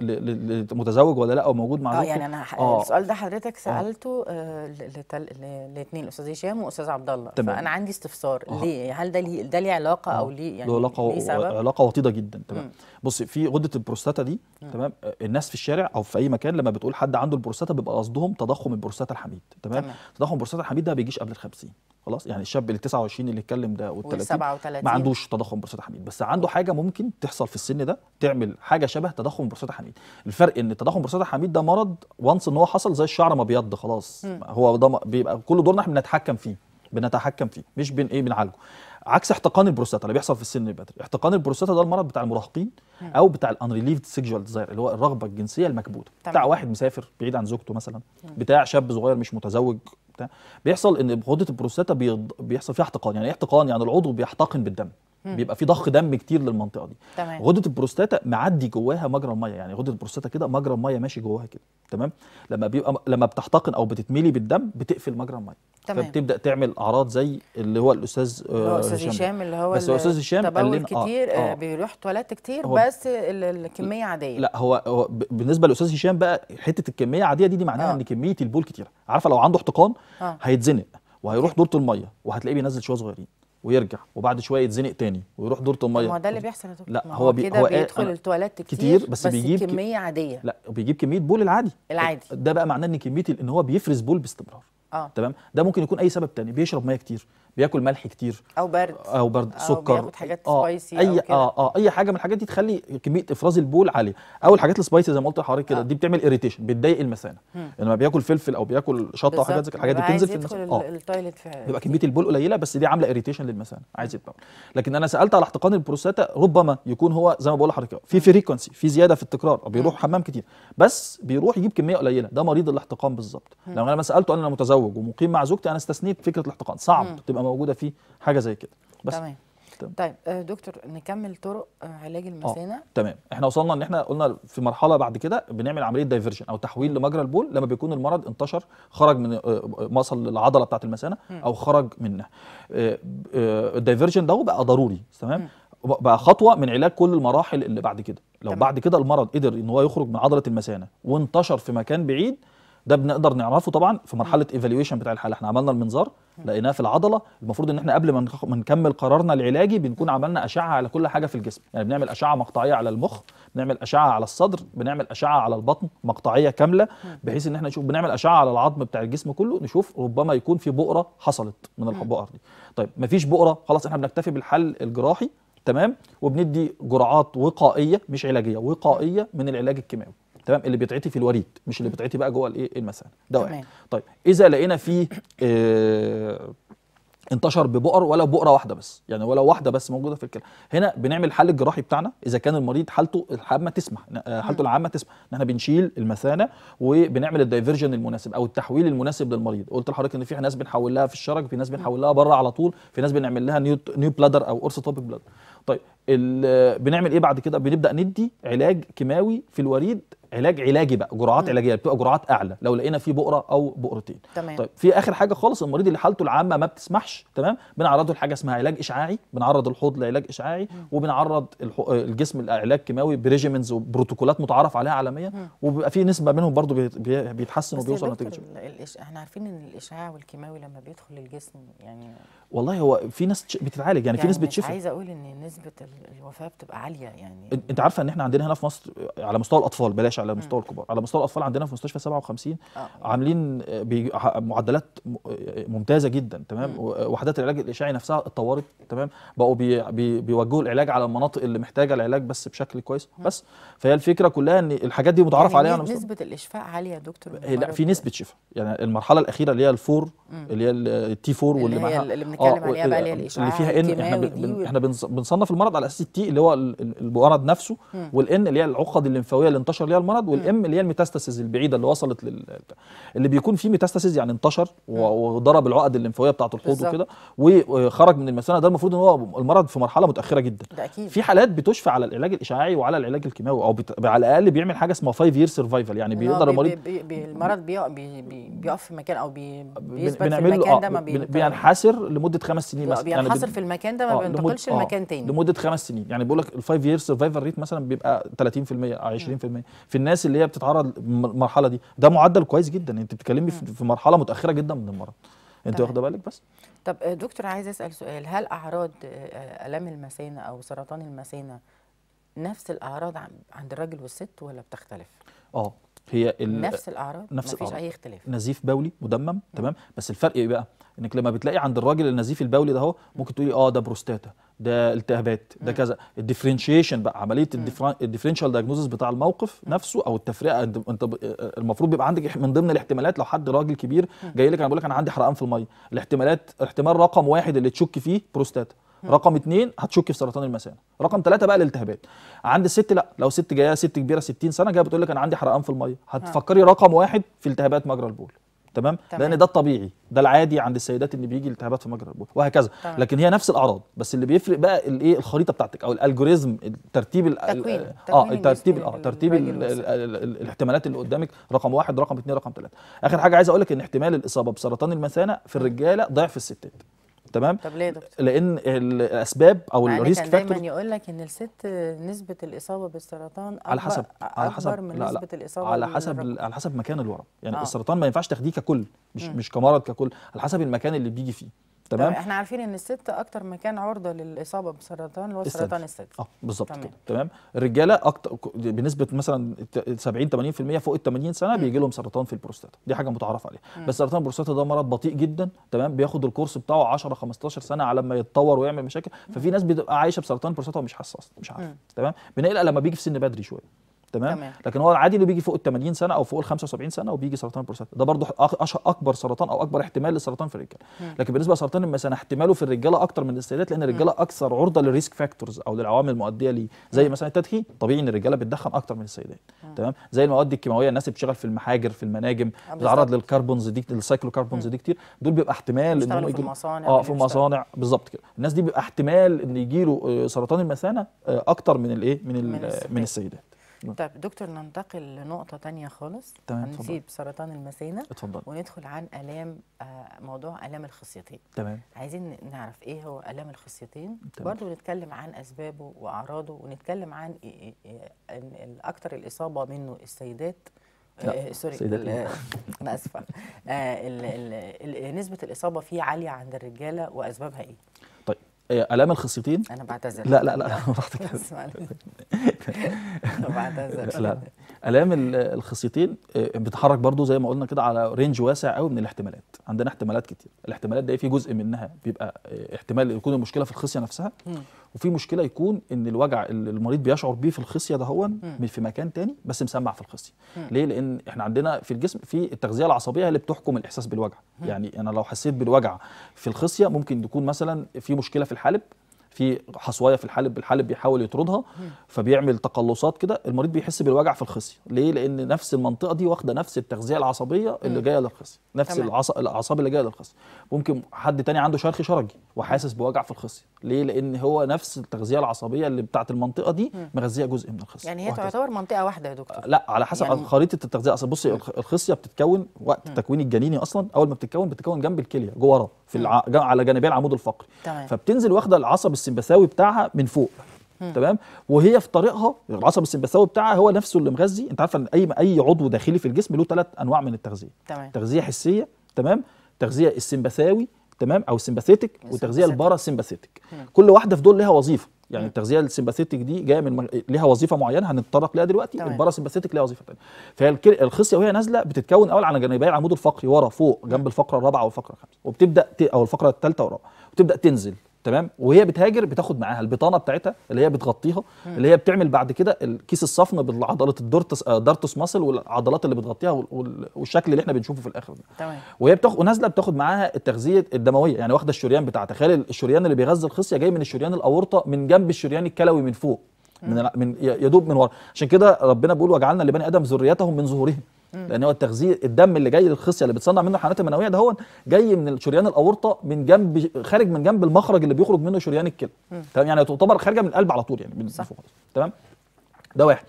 للمتزوج ولا لا او موجود مع اه يعني انا ح... آه. السؤال ده حضرتك آه. سالته آه. لتل... لاثنين الاستاذ هشام واستاذ عبد الله تمام. فانا عندي استفسار آه. ليه هل ده ليه ده ليه علاقه آه. او ليه يعني له علاقه ليه سبب؟ علاقه وطيده جدا تمام بصي في غده البروستاتا دي تمام الناس في الشارع او في اي مكان لما بتقول حد عنده البروستاتا بيبقى قصدهم تضخم البروستاتا الحميد تمام. تضخم البروستاتا الحميد ده ما بيجيش قبل ال 50 خلاص يعني الشاب اللي 29 اللي اتكلم ده وال 37 ما عندوش تضخم بروستات حميد بس عنده حاجه ممكن تحصل في السن ده تعمل حاجه شبه تضخم بروستات حميد الفرق ان تضخم بروستات حميد ده مرض وانس ان هو حصل زي الشعر ما بيض خلاص م. هو ده بيبقى كل دورنا احنا بنتحكم فيه بنتحكم فيه مش بن ايه بنعالجه عكس احتقان البروستاتا اللي بيحصل في السن البدري احتقان البروستاتا ده المرض بتاع المراهقين او بتاع الانريليفد سيكشوال ديزاير اللي هو الرغبه الجنسيه المكبوته بتاع واحد مسافر بعيد عن زوجته مثلا بتاع شاب صغير مش متزوج بتاع بيحصل ان غده البروستاتا بيحصل فيها احتقان يعني ايه احتقان يعني العضو بيحتقن بالدم بيبقى في ضخ دم كتير للمنطقه دي تمام. غده البروستاتا معدي جواها مجرى الميه يعني غده البروستاتا كده مجرى الميه ماشي جواها كده تمام لما بيبقى لما بتحتقن او بتتملي بالدم بتقفل مجرى الميه تمام. فبتبدا تعمل اعراض زي اللي هو الاستاذ آه، الاستاذ هشام اللي هو بس الاستاذ هشام قال لنا آه، كتير آه آه بيروح تواليت كتير بس الكميه عاديه لا هو, هو بالنسبه للاستاذ هشام بقى حته الكميه عاديه دي دي معناها آه. ان كميه البول كتيره عارفه لو عنده احتقان آه. هيتزنق وهيروح دوره الميه وهتلاقيه بينزل شويه صغيرين ويرجع وبعد شويه يتزنق تاني ويروح دوره الميه ما ده اللي بيحصل يا دكتور لا هو, بي... هو كده بي... بيدخل التواليت كتير, كتير بس, بس بيجيب كميه عاديه لا بيجيب كميه بول العادي العادي ده بقى معناه ان كميه ان هو بيفرز بول باستمرار آه. تمام ده ممكن يكون اي سبب تاني بيشرب ميه كتير بياكل ملح كتير او برد آه، او برد أو سكر بياخد حاجات آه سبايسي اي أو آه, اه اي حاجه من الحاجات دي تخلي كميه افراز البول عاليه او الحاجات السبايسي زي ما قلت لحضرتك كده آه. دي بتعمل اريتيشن بتضايق المثانه لما بياكل فلفل او بياكل شطه او حاجات زي الحاجات دي بتنزل في المثانه اه بيبقى كميه البول قليله بس دي عامله اريتيشن للمثانه عايز يتبول لكن انا سالت على احتقان البروستاتا ربما يكون هو زي ما بقول لحضرتك في فريكونسي في زياده في التكرار بيروح حمام كتير بس بيروح يجيب كميه قليله ده مريض الاحتقان بالظبط لو انا سالته انا متزوج متزوج ومقيم مع زوجتي انا استثنيت فكره الاحتقان صعب مم. تبقى موجوده في حاجه زي كده بس تمام طيب آه، دكتور نكمل طرق آه، علاج المثانه آه. تمام احنا وصلنا ان احنا قلنا في مرحله بعد كده بنعمل عمليه دايفرجن او تحويل لمجرى البول لما بيكون المرض انتشر خرج من وصل آه، للعضله بتاعه المثانه او خرج منها الدايفرجن ده بقى ضروري تمام بقى خطوه من علاج كل المراحل اللي بعد كده لو تمام. بعد كده المرض قدر ان هو يخرج من عضله المثانه وانتشر في مكان بعيد ده بنقدر نعرفه طبعا في مرحله ايفالويشن بتاع الحاله احنا عملنا المنظار لقيناه في العضله المفروض ان احنا قبل ما نكمل قرارنا العلاجي بنكون عملنا اشعه على كل حاجه في الجسم يعني بنعمل اشعه مقطعيه على المخ بنعمل اشعه على الصدر بنعمل اشعه على البطن مقطعيه كامله بحيث ان احنا نشوف بنعمل اشعه على العظم بتاع الجسم كله نشوف ربما يكون في بؤره حصلت من البؤر دي طيب مفيش بؤره خلاص احنا بنكتفي بالحل الجراحي تمام وبندي جرعات وقائيه مش علاجيه وقائيه من العلاج الكيماوي تمام اللي بيتعطي في الوريد مش اللي بيتعطي بقى جوه الايه المثانه ده واحد طيب اذا لقينا فيه آه انتشر ببؤر ولا بؤره واحده بس يعني ولا واحده بس موجوده في الكلى هنا بنعمل الحل الجراحي بتاعنا اذا كان المريض حالته العامه تسمح آه، حالته العامه تسمح ان احنا بنشيل المثانه وبنعمل الدايفرجن المناسب او التحويل المناسب للمريض قلت لحضرتك ان في ناس بنحول لها في الشرج في ناس بنحول لها بره على طول في ناس بنعمل لها نيو نيو بلادر او اورثوتوبيك بلادر طيب بنعمل ايه بعد كده بنبدا ندي علاج كيماوي في الوريد علاج علاجي بقى جرعات مم. علاجيه بتبقى جرعات اعلى لو لقينا في بؤره او بؤرتين تمام. طيب في اخر حاجه خالص المريض اللي حالته العامه ما بتسمحش تمام بنعرضه لحاجه اسمها علاج اشعاعي بنعرض الحوض لعلاج اشعاعي مم. وبنعرض الجسم لعلاج كيماوي بريجيمنز وبروتوكولات متعارف عليها عالميا وبيبقى في نسبه منهم برضو بيتحسن وبيوصل لنتيجه احنا عارفين ان الاشعاع والكيماوي لما بيدخل الجسم يعني والله هو في ناس بتتعالج يعني, يعني في ناس يعني بتشفى عايز اقول ان نسبه الوفاه بتبقى عاليه يعني انت عارفه ان احنا عندنا هنا في مصر على مستوى الاطفال بلاش على مستوى الكبار على مستوى الاطفال عندنا في مستشفى 57 آه. عاملين معدلات ممتازه جدا تمام وحدات العلاج الاشعاعي نفسها اتطورت تمام بقوا بي بي بيوجهوا العلاج على المناطق اللي محتاجه العلاج بس بشكل كويس بس فهي الفكره كلها ان الحاجات دي متعارف يعني عليها على نسبه الاشفاء عاليه يا دكتور لا في نسبه شفاء يعني المرحله الاخيره اللي هي الفور اللي هي التي 4 واللي معاها اللي بنتكلم آه، عليها بقى اللي هي اللي فيها ان احنا احنا بنصنف المرض على اساس التي اللي هو المرض نفسه والان اللي هي العقد الليمفاويه اللي انتشر ليها المرض المرض والام اللي هي الميتاستاسيز البعيده اللي وصلت لل اللي بيكون فيه ميتاستاسيز يعني انتشر وضرب العقد الليمفاويه بتاعه الحوض وكده وخرج من المثانه ده المفروض ان هو المرض في مرحله متاخره جدا ده أكيد. في حالات بتشفى على العلاج الاشعاعي وعلى العلاج الكيماوي او بت... على الاقل بيعمل حاجه اسمها 5 يير سرفايفل يعني بيقدر المريض بي بي المرض بي بي بيقف في مكان او بي بيثبت آه، يعني في المكان ده ما آه، بينحسر لمده خمس سنين مثلا بينحسر يعني في المكان ده ما بينتقلش لمكان آه، تاني لمده خمس سنين يعني بيقول لك ال 5 يير سرفايفل ريت مثلا بيبقى 30% او 20% في الناس اللي هي بتتعرض للمرحله دي ده معدل كويس جدا انت بتتكلمي في مرحله متاخره جدا من المرض انت واخده بالك بس طب آه، دكتور عايز اسال سؤال هل اعراض آه، آه، الام المثانه او سرطان المثانه نفس الاعراض عند الراجل والست ولا بتختلف اه هي نفس الاعراض نفس مفيش اي اختلاف نزيف بولي مدمم تمام بس الفرق ايه بقى انك لما بتلاقي عند الراجل النزيف البولي ده هو ممكن تقولي اه ده بروستاتا ده التهابات ده كذا الديفرنشيشن بقى عمليه الديفرنشال دايجنوزس بتاع الموقف نفسه او التفرقه انت المفروض بيبقى عندك من ضمن الاحتمالات لو حد راجل كبير جاي لك انا بقول لك انا عندي حرقان في الميه الاحتمالات احتمال رقم واحد اللي تشك فيه بروستاتا رقم اثنين هتشك في سرطان المثانه رقم ثلاثه بقى الالتهابات عند الست لا لو ست جايه ست كبيره 60 سنه جايه بتقول لك انا عندي حرقان في الميه هتفكري رقم واحد في التهابات مجرى البول تمام؟, تمام لان ده الطبيعي ده العادي عند السيدات ان بيجي التهابات في مجرى البول وهكذا تمام. لكن هي نفس الاعراض بس اللي بيفرق بقى الايه الخريطه بتاعتك او الالجوريزم الترتيب التكوين. اه الترتيب اه ترتيب آه، الاحتمالات اللي قدامك رقم واحد رقم اثنين رقم ثلاثه اخر حاجه عايز اقول لك ان احتمال الاصابه بسرطان المثانه في الرجاله ضعف الستات تمام طب ليه دكتور؟ لان الاسباب او يعني الريسك فاكتور دايما يقول لك ان الست نسبه الاصابه بالسرطان على حسب على حسب من لا نسبه لا الاصابه على حسب على حسب مكان الورم يعني آه. السرطان ما ينفعش تاخديه ككل مش م. مش كمرض ككل على حسب المكان اللي بيجي فيه تمام احنا عارفين ان الست اكتر مكان عرضه للاصابه بسرطان اللي هو سرطان الثدي اه بالظبط كده تمام الرجاله اكتر بنسبه مثلا 70 80% فوق ال 80 سنه بيجي لهم سرطان في البروستاتا دي حاجه متعارف عليها بس سرطان البروستاتا ده مرض بطيء جدا تمام بياخد الكورس بتاعه 10 15 سنه على ما يتطور ويعمل مشاكل ففي ناس بتبقى عايشه بسرطان البروستاتا ومش حاسه اصلا مش عارفه تمام بنقلق لما بيجي في سن بدري شويه تمام؟, تمام لكن هو العادي اللي بيجي فوق ال 80 سنه او فوق ال 75 سنه وبيجي سرطان البروستاتا ده برضه اكبر سرطان او اكبر احتمال للسرطان في الرجاله لكن بالنسبه لسرطان المثانه احتماله في الرجاله اكتر من السيدات لان الرجاله اكثر عرضه للريسك فاكتورز او للعوامل المؤديه ليه زي مثلا التدخين طبيعي ان الرجاله بتدخن اكتر من السيدات تمام زي المواد الكيماويه الناس اللي بتشتغل في المحاجر في المناجم آه، بتتعرض للكربونز دي للسايكلو كربونز دي كتير دول بيبقى احتمال ان هم يجوا اه في المصانع بالظبط كده الناس دي بيبقى احتمال ان يجي له آه، سرطان المثانه آه، اكتر من الايه من من السيدات طب دكتور ننتقل لنقطه تانية خالص تمام هنسيب سرطان المثانه اتفضل وندخل عن الام آه، موضوع الام الخصيتين تمام عايزين نعرف ايه هو الام الخصيتين برضه نتكلم عن اسبابه واعراضه ونتكلم عن الاكثر الاصابه منه السيدات آه، آه، سوري إيه؟ [laughs] انا اسفه نسبه الاصابه فيه عاليه عند الرجاله واسبابها ايه آه، الام الخصيتين انا بعتذر لا لا لا براحتك [laughs] [laughs] بعتذر لا الام الخصيتين آه، بتتحرك برضو زي ما قلنا كده على رينج واسع قوي من الاحتمالات عندنا احتمالات كتير الاحتمالات دي إيه؟ في جزء منها بيبقى آه، احتمال يكون المشكله في الخصيه نفسها وفي مشكله يكون ان الوجع اللي المريض بيشعر بيه في الخصيه ده هو في مكان تاني بس مسمع في الخصيه ليه لان احنا عندنا في الجسم في التغذيه العصبيه اللي بتحكم الاحساس بالوجع يعني انا لو حسيت بالوجع في الخصيه ممكن تكون مثلا في مشكله في الحالب في حصوايه في الحالب الحالب بيحاول يطردها فبيعمل تقلصات كده المريض بيحس بالوجع في الخصيه ليه لان نفس المنطقه دي واخده نفس التغذيه العصبيه اللي جايه للخصيه نفس الاعصاب اللي جايه للخصيه ممكن حد تاني عنده شرخ شرجي وحاسس بوجع في الخصيه ليه؟ لان هو نفس التغذيه العصبيه اللي بتاعه المنطقه دي مغذيه جزء من الخصيه. يعني هي تعتبر منطقه واحده يا دكتور. لا على حسب يعني خريطه التغذيه اصل بصي الخصيه بتتكون وقت التكوين الجنيني اصلا اول ما بتتكون بتتكون جنب الكليه جوه في الع... على جانبي العمود الفقري. تمام. فبتنزل واخده العصب السمبثاوي بتاعها من فوق. تمام وهي في طريقها العصب السمبثاوي بتاعها هو نفسه اللي مغذي انت عارفه ان اي اي عضو داخلي في الجسم له ثلاث انواع من التغذيه تمام. تغذيه حسيه تمام تغذيه السمبثاوي تمام او سيمباثيتك والتغذيه البارا سيمباثيتك كل واحده في دول لها وظيفه يعني التغذيه السيمباثيتك دي جايه من مج... ليها وظيفه معينه هنتطرق لها دلوقتي سيمباثيتك ليها وظيفه ثانيه فالخصيه وهي نازله بتتكون اول على جانبي العمود الفقري ورا فوق جنب الفقره الرابعه والفقره الخامسه وبتبدا ت... او الفقره الثالثه والرابعه وبتبدا تنزل تمام وهي بتهاجر بتاخد معاها البطانه بتاعتها اللي هي بتغطيها اللي هي بتعمل بعد كده الكيس الصفن بالعضلات الدورتس آه، دارتس ماسل والعضلات اللي بتغطيها والشكل اللي احنا بنشوفه في الاخر ده تمام وهي بتاخد ونازله بتاخد معاها التغذيه الدمويه يعني واخده الشريان بتاعها تخيل الشريان اللي بيغذي الخصيه جاي من الشريان الاورطه من جنب الشريان الكلوي من فوق من من يدوب من ورا عشان كده ربنا بيقول وجعلنا لبني ادم ذريتهم من ظهورهم لان هو التغذيه الدم اللي جاي للخصيه اللي بتصنع منه الحيوانات المنويه ده هو جاي من شريان الاورطه من جنب خارج من جنب المخرج اللي بيخرج منه شريان الكلى تمام يعني تعتبر خارجه من القلب على طول يعني من خالص تمام ده واحد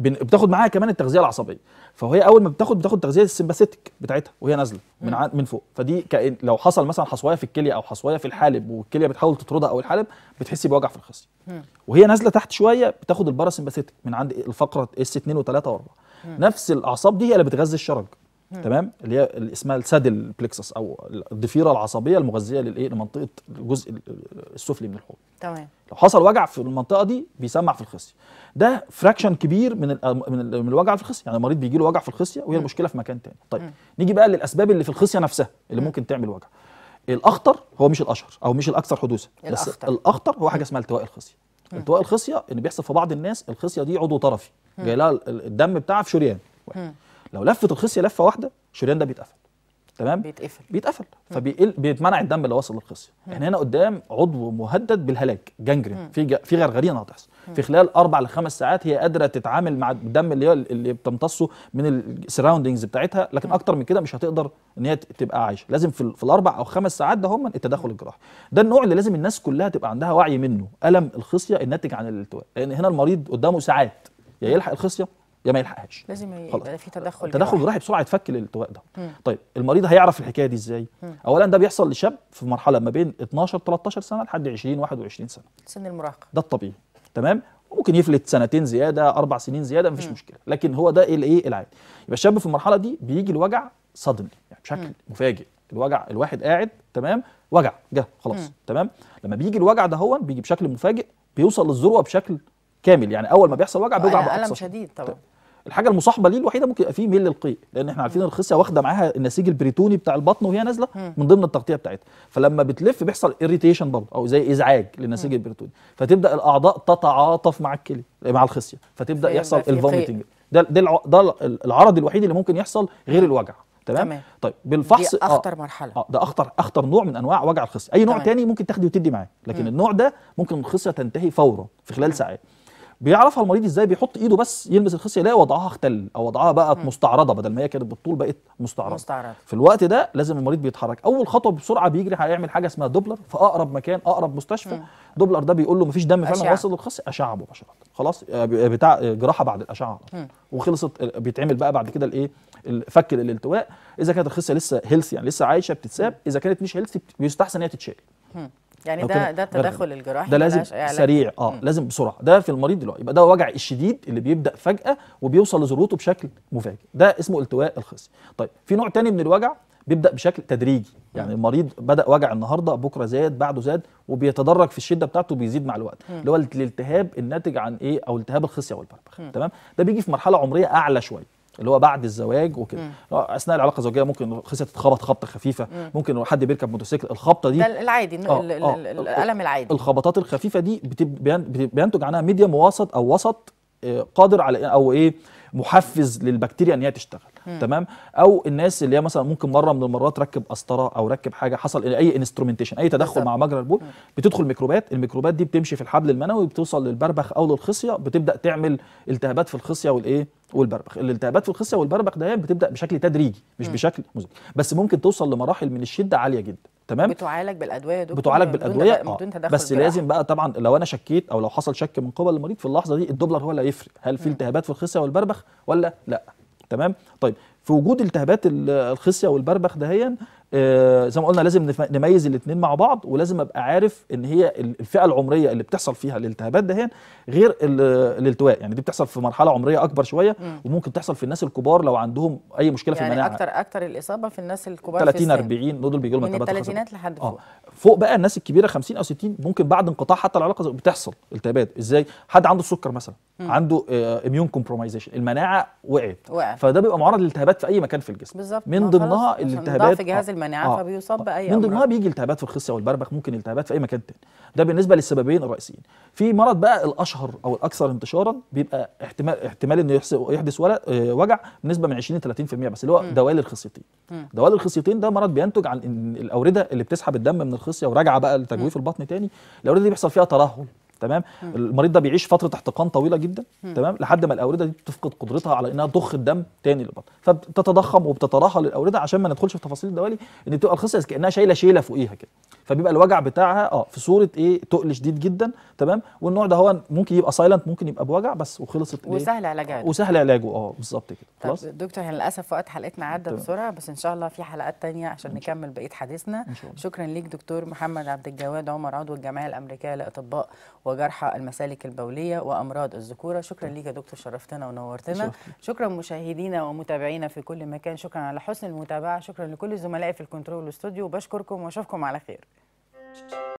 بتاخد معاها كمان التغذيه العصبيه فهي اول ما بتاخد بتاخد تغذيه السمباثيتك بتاعتها وهي نازله من عن من فوق فدي كأن لو حصل مثلا حصويه في الكليه او حصويه في الحالب والكليه بتحاول تطردها او الحالب بتحسي بوجع في الخصيه وهي نازله تحت شويه بتاخد الباراسمباثيتك من عند الفقره اس 2 و3 و4 نفس الاعصاب دي هي اللي بتغذي الشرج تمام اللي هي اسمها السادل بلكسس او الضفيره العصبيه المغذيه للايه لمنطقه الجزء السفلي من الحوض تمام لو حصل وجع في المنطقه دي بيسمع في الخصيه ده فراكشن كبير من من الوجع في الخصيه يعني المريض بيجي له وجع في الخصيه وهي المشكله في مكان تاني طيب م. نيجي بقى للاسباب اللي في الخصيه نفسها اللي م. ممكن تعمل وجع الاخطر هو مش الاشهر او مش الاكثر حدوثا الاخطر هو حاجه اسمها التواء الخصيه التواء الخصيه ان بيحصل في بعض الناس الخصيه دي عضو طرفي جاي لها الدم بتاعها في شريان لو لفت الخصيه لفه واحده الشريان ده بيتقفل تمام بيتقفل بيتقفل فبيتمنع الدم اللي وصل للخصيه احنا يعني هنا قدام عضو مهدد بالهلاك جانجرين في جا في غرغرينه هتحصل في خلال اربع لخمس ساعات هي قادره تتعامل مع الدم اللي هي اللي بتمتصه من السراوندنجز بتاعتها لكن اكتر من كده مش هتقدر ان هي تبقى عايشه لازم في, في الاربع او خمس ساعات ده هم التدخل الجراحي ده النوع اللي لازم الناس كلها تبقى عندها وعي منه الم الخصيه الناتج عن الالتواء لان هنا المريض قدامه ساعات يا يلحق الخصيه يا ما يلحقهاش لازم يبقى في تدخل تدخل جراحي بسرعه يتفك الالتواء ده مم. طيب المريض هيعرف الحكايه دي ازاي مم. اولا ده بيحصل لشاب في مرحله ما بين 12 13 سنه لحد 20 21 سنه سن المراهقه ده الطبيعي تمام ممكن يفلت سنتين زياده اربع سنين زياده مفيش مم. مشكله لكن هو ده الايه العادي يبقى الشاب في المرحله دي بيجي الوجع صدمي يعني بشكل مم. مفاجئ الوجع الواحد قاعد تمام وجع جه خلاص مم. تمام لما بيجي الوجع ده هو بيجي بشكل مفاجئ بيوصل للذروه بشكل كامل يعني اول ما بيحصل وجع بيوجع بقى يعني الم شديد طبعا طيب. الحاجه المصاحبه ليه الوحيده ممكن يبقى فيه ميل للقيء لان احنا عارفين الخصيه واخده معاها النسيج البريتوني بتاع البطن وهي نازله من ضمن التغطيه بتاعتها فلما بتلف بيحصل اريتيشن برضه او زي ازعاج للنسيج البريتوني فتبدا الاعضاء تتعاطف مع الكلي مع الخصيه فتبدا يحصل الفوميتنج ده ده ده العرض الوحيد اللي ممكن يحصل غير الوجع تمام؟, تمام طيب بالفحص دي آه. اخطر مرحله اه ده اخطر اخطر نوع من انواع وجع الخصيه اي نوع تمام. تاني ممكن تاخدي وتدي معاه لكن النوع ده ممكن الخصيه تنتهي فورا في خلال ساعات بيعرفها المريض ازاي بيحط ايده بس يلمس الخصيه يلاقي وضعها اختل او وضعها بقت مستعرضه بدل ما هي كانت بالطول بقت مستعرضه مستعرض. في الوقت ده لازم المريض بيتحرك اول خطوه بسرعه بيجري هيعمل حاجه اسمها دوبلر في اقرب مكان اقرب مستشفى مم. دوبلر ده بيقول له مفيش دم فعلا واصل للخصيه اشعه مباشره خلاص آه، آه، بتاع آه، جراحه بعد الاشعه وخلصت بيتعمل بقى بعد كده الايه فك الالتواء اذا كانت الخصيه لسه هيلث يعني لسه عايشه بتتساب اذا كانت مش هيلث بيستحسن ان هي تتشال يعني ده ده التدخل الجراحي ده لازم سريع اه م. لازم بسرعه ده في المريض دلوقتي يبقى ده وجع الشديد اللي بيبدا فجاه وبيوصل لذروته بشكل مفاجئ ده اسمه التواء الخصي طيب في نوع تاني من الوجع بيبدا بشكل تدريجي يعني مم. المريض بدا وجع النهارده بكره زاد بعده زاد وبيتدرج في الشده بتاعته بيزيد مع الوقت اللي هو الالتهاب الناتج عن ايه او التهاب الخصيه والبربخ تمام ده بيجي في مرحله عمريه اعلى شويه اللي هو بعد الزواج وكده اثناء العلاقه الزوجيه ممكن خصيه تتخبط خبطه خفيفه مم. ممكن حد بيركب موتوسيكل الخبطه دي ده العادي آه آه الالم العادي الخبطات الخفيفه دي بينتج عنها ميديا وسط او وسط آه، قادر على إيه، او ايه محفز للبكتيريا ان هي تشتغل مم. تمام او الناس اللي هي مثلا ممكن مره من المرات ركب قسطره او ركب حاجه حصل اي انسترومنتيشن اي تدخل بالزبط. مع مجرى البول مم. بتدخل ميكروبات الميكروبات دي بتمشي في الحبل المنوي بتوصل للبربخ او للخصيه بتبدا تعمل التهابات في الخصيه والايه والبربخ الالتهابات في الخصيه والبربخ ده بتبدا بشكل تدريجي مش م. بشكل مزمن بس ممكن توصل لمراحل من الشده عاليه جدا تمام بتعالج بالادويه يا دكتور بتعالج بالادويه بدون, بدون بس جراحة. لازم بقى طبعا لو انا شكيت او لو حصل شك من قبل المريض في اللحظه دي الدوبلر هو اللي هيفرق هل في التهابات في الخصيه والبربخ ولا لا تمام طيب في وجود التهابات الخصيه والبربخ دهيا آه، زي ما قلنا لازم نميز الاثنين مع بعض ولازم ابقى عارف ان هي الفئه العمريه اللي بتحصل فيها الالتهابات دهين غير الالتواء يعني دي بتحصل في مرحله عمريه اكبر شويه مم. وممكن تحصل في الناس الكبار لو عندهم اي مشكله يعني في المناعه يعني اكتر اكتر الاصابه في الناس الكبار 30 40 دول بيجوا لهم التهابات الثلاثينات لحد آه. فوق آه. فوق بقى الناس الكبيره 50 او 60 ممكن بعد انقطاع حتى العلاقه بتحصل التهابات ازاي حد عنده السكر مثلا مم. عنده اميون آه، كومبرومايزيشن المناعه وقعت فده بيبقى معرض للالتهابات في اي مكان في الجسم بالزبط. من ضمنها الالتهابات جهاز آه. المناعه يعني آه. فبيصاب باي من ضمنها بيجي التهابات في الخصيه والبربخ ممكن التهابات في اي مكان تاني ده بالنسبه للسببين الرئيسيين في مرض بقى الاشهر او الاكثر انتشارا بيبقى احتمال احتمال انه يحدث آه، وجع بنسبه من 20 ل 30% بس اللي هو دوال الخصيتين دوال الخصيتين ده مرض بينتج عن الاورده اللي بتسحب الدم من الخصيه وراجعه بقى لتجويف البطن تاني الاورده دي بيحصل فيها ترهل تمام المريض ده بيعيش فتره احتقان طويله جدا تمام لحد ما الاورده دي تفقد قدرتها على انها تضخ الدم تاني للبطن فبتتضخم وبتتراحل الاورده عشان ما ندخلش في تفاصيل الدوالي ان تبقى الخصيه كانها شايله شيله فوقيها كده فبيبقى الوجع بتاعها اه في صوره ايه تقل شديد جدا تمام والنوع ده هو ممكن يبقى سايلنت ممكن يبقى بوجع بس وخلصت إيه؟ وسهل علاجه وسهل علاجه اه بالظبط كده خلاص طيب دكتور يعني للاسف وقت حلقتنا عدى بسرعه بس ان شاء الله في حلقات تانية عشان نكمل بقيه حديثنا شكرا ليك دكتور محمد عبد الجواد عمر عضو الجمعيه الامريكيه لاطباء وجرحى المسالك البولية وأمراض الذكورة شكرا ليك يا دكتور شرفتنا ونورتنا شكرا مشاهدينا ومتابعينا في كل مكان شكرا على حسن المتابعة شكرا لكل زملائي في الكنترول استوديو وبشكركم واشوفكم على خير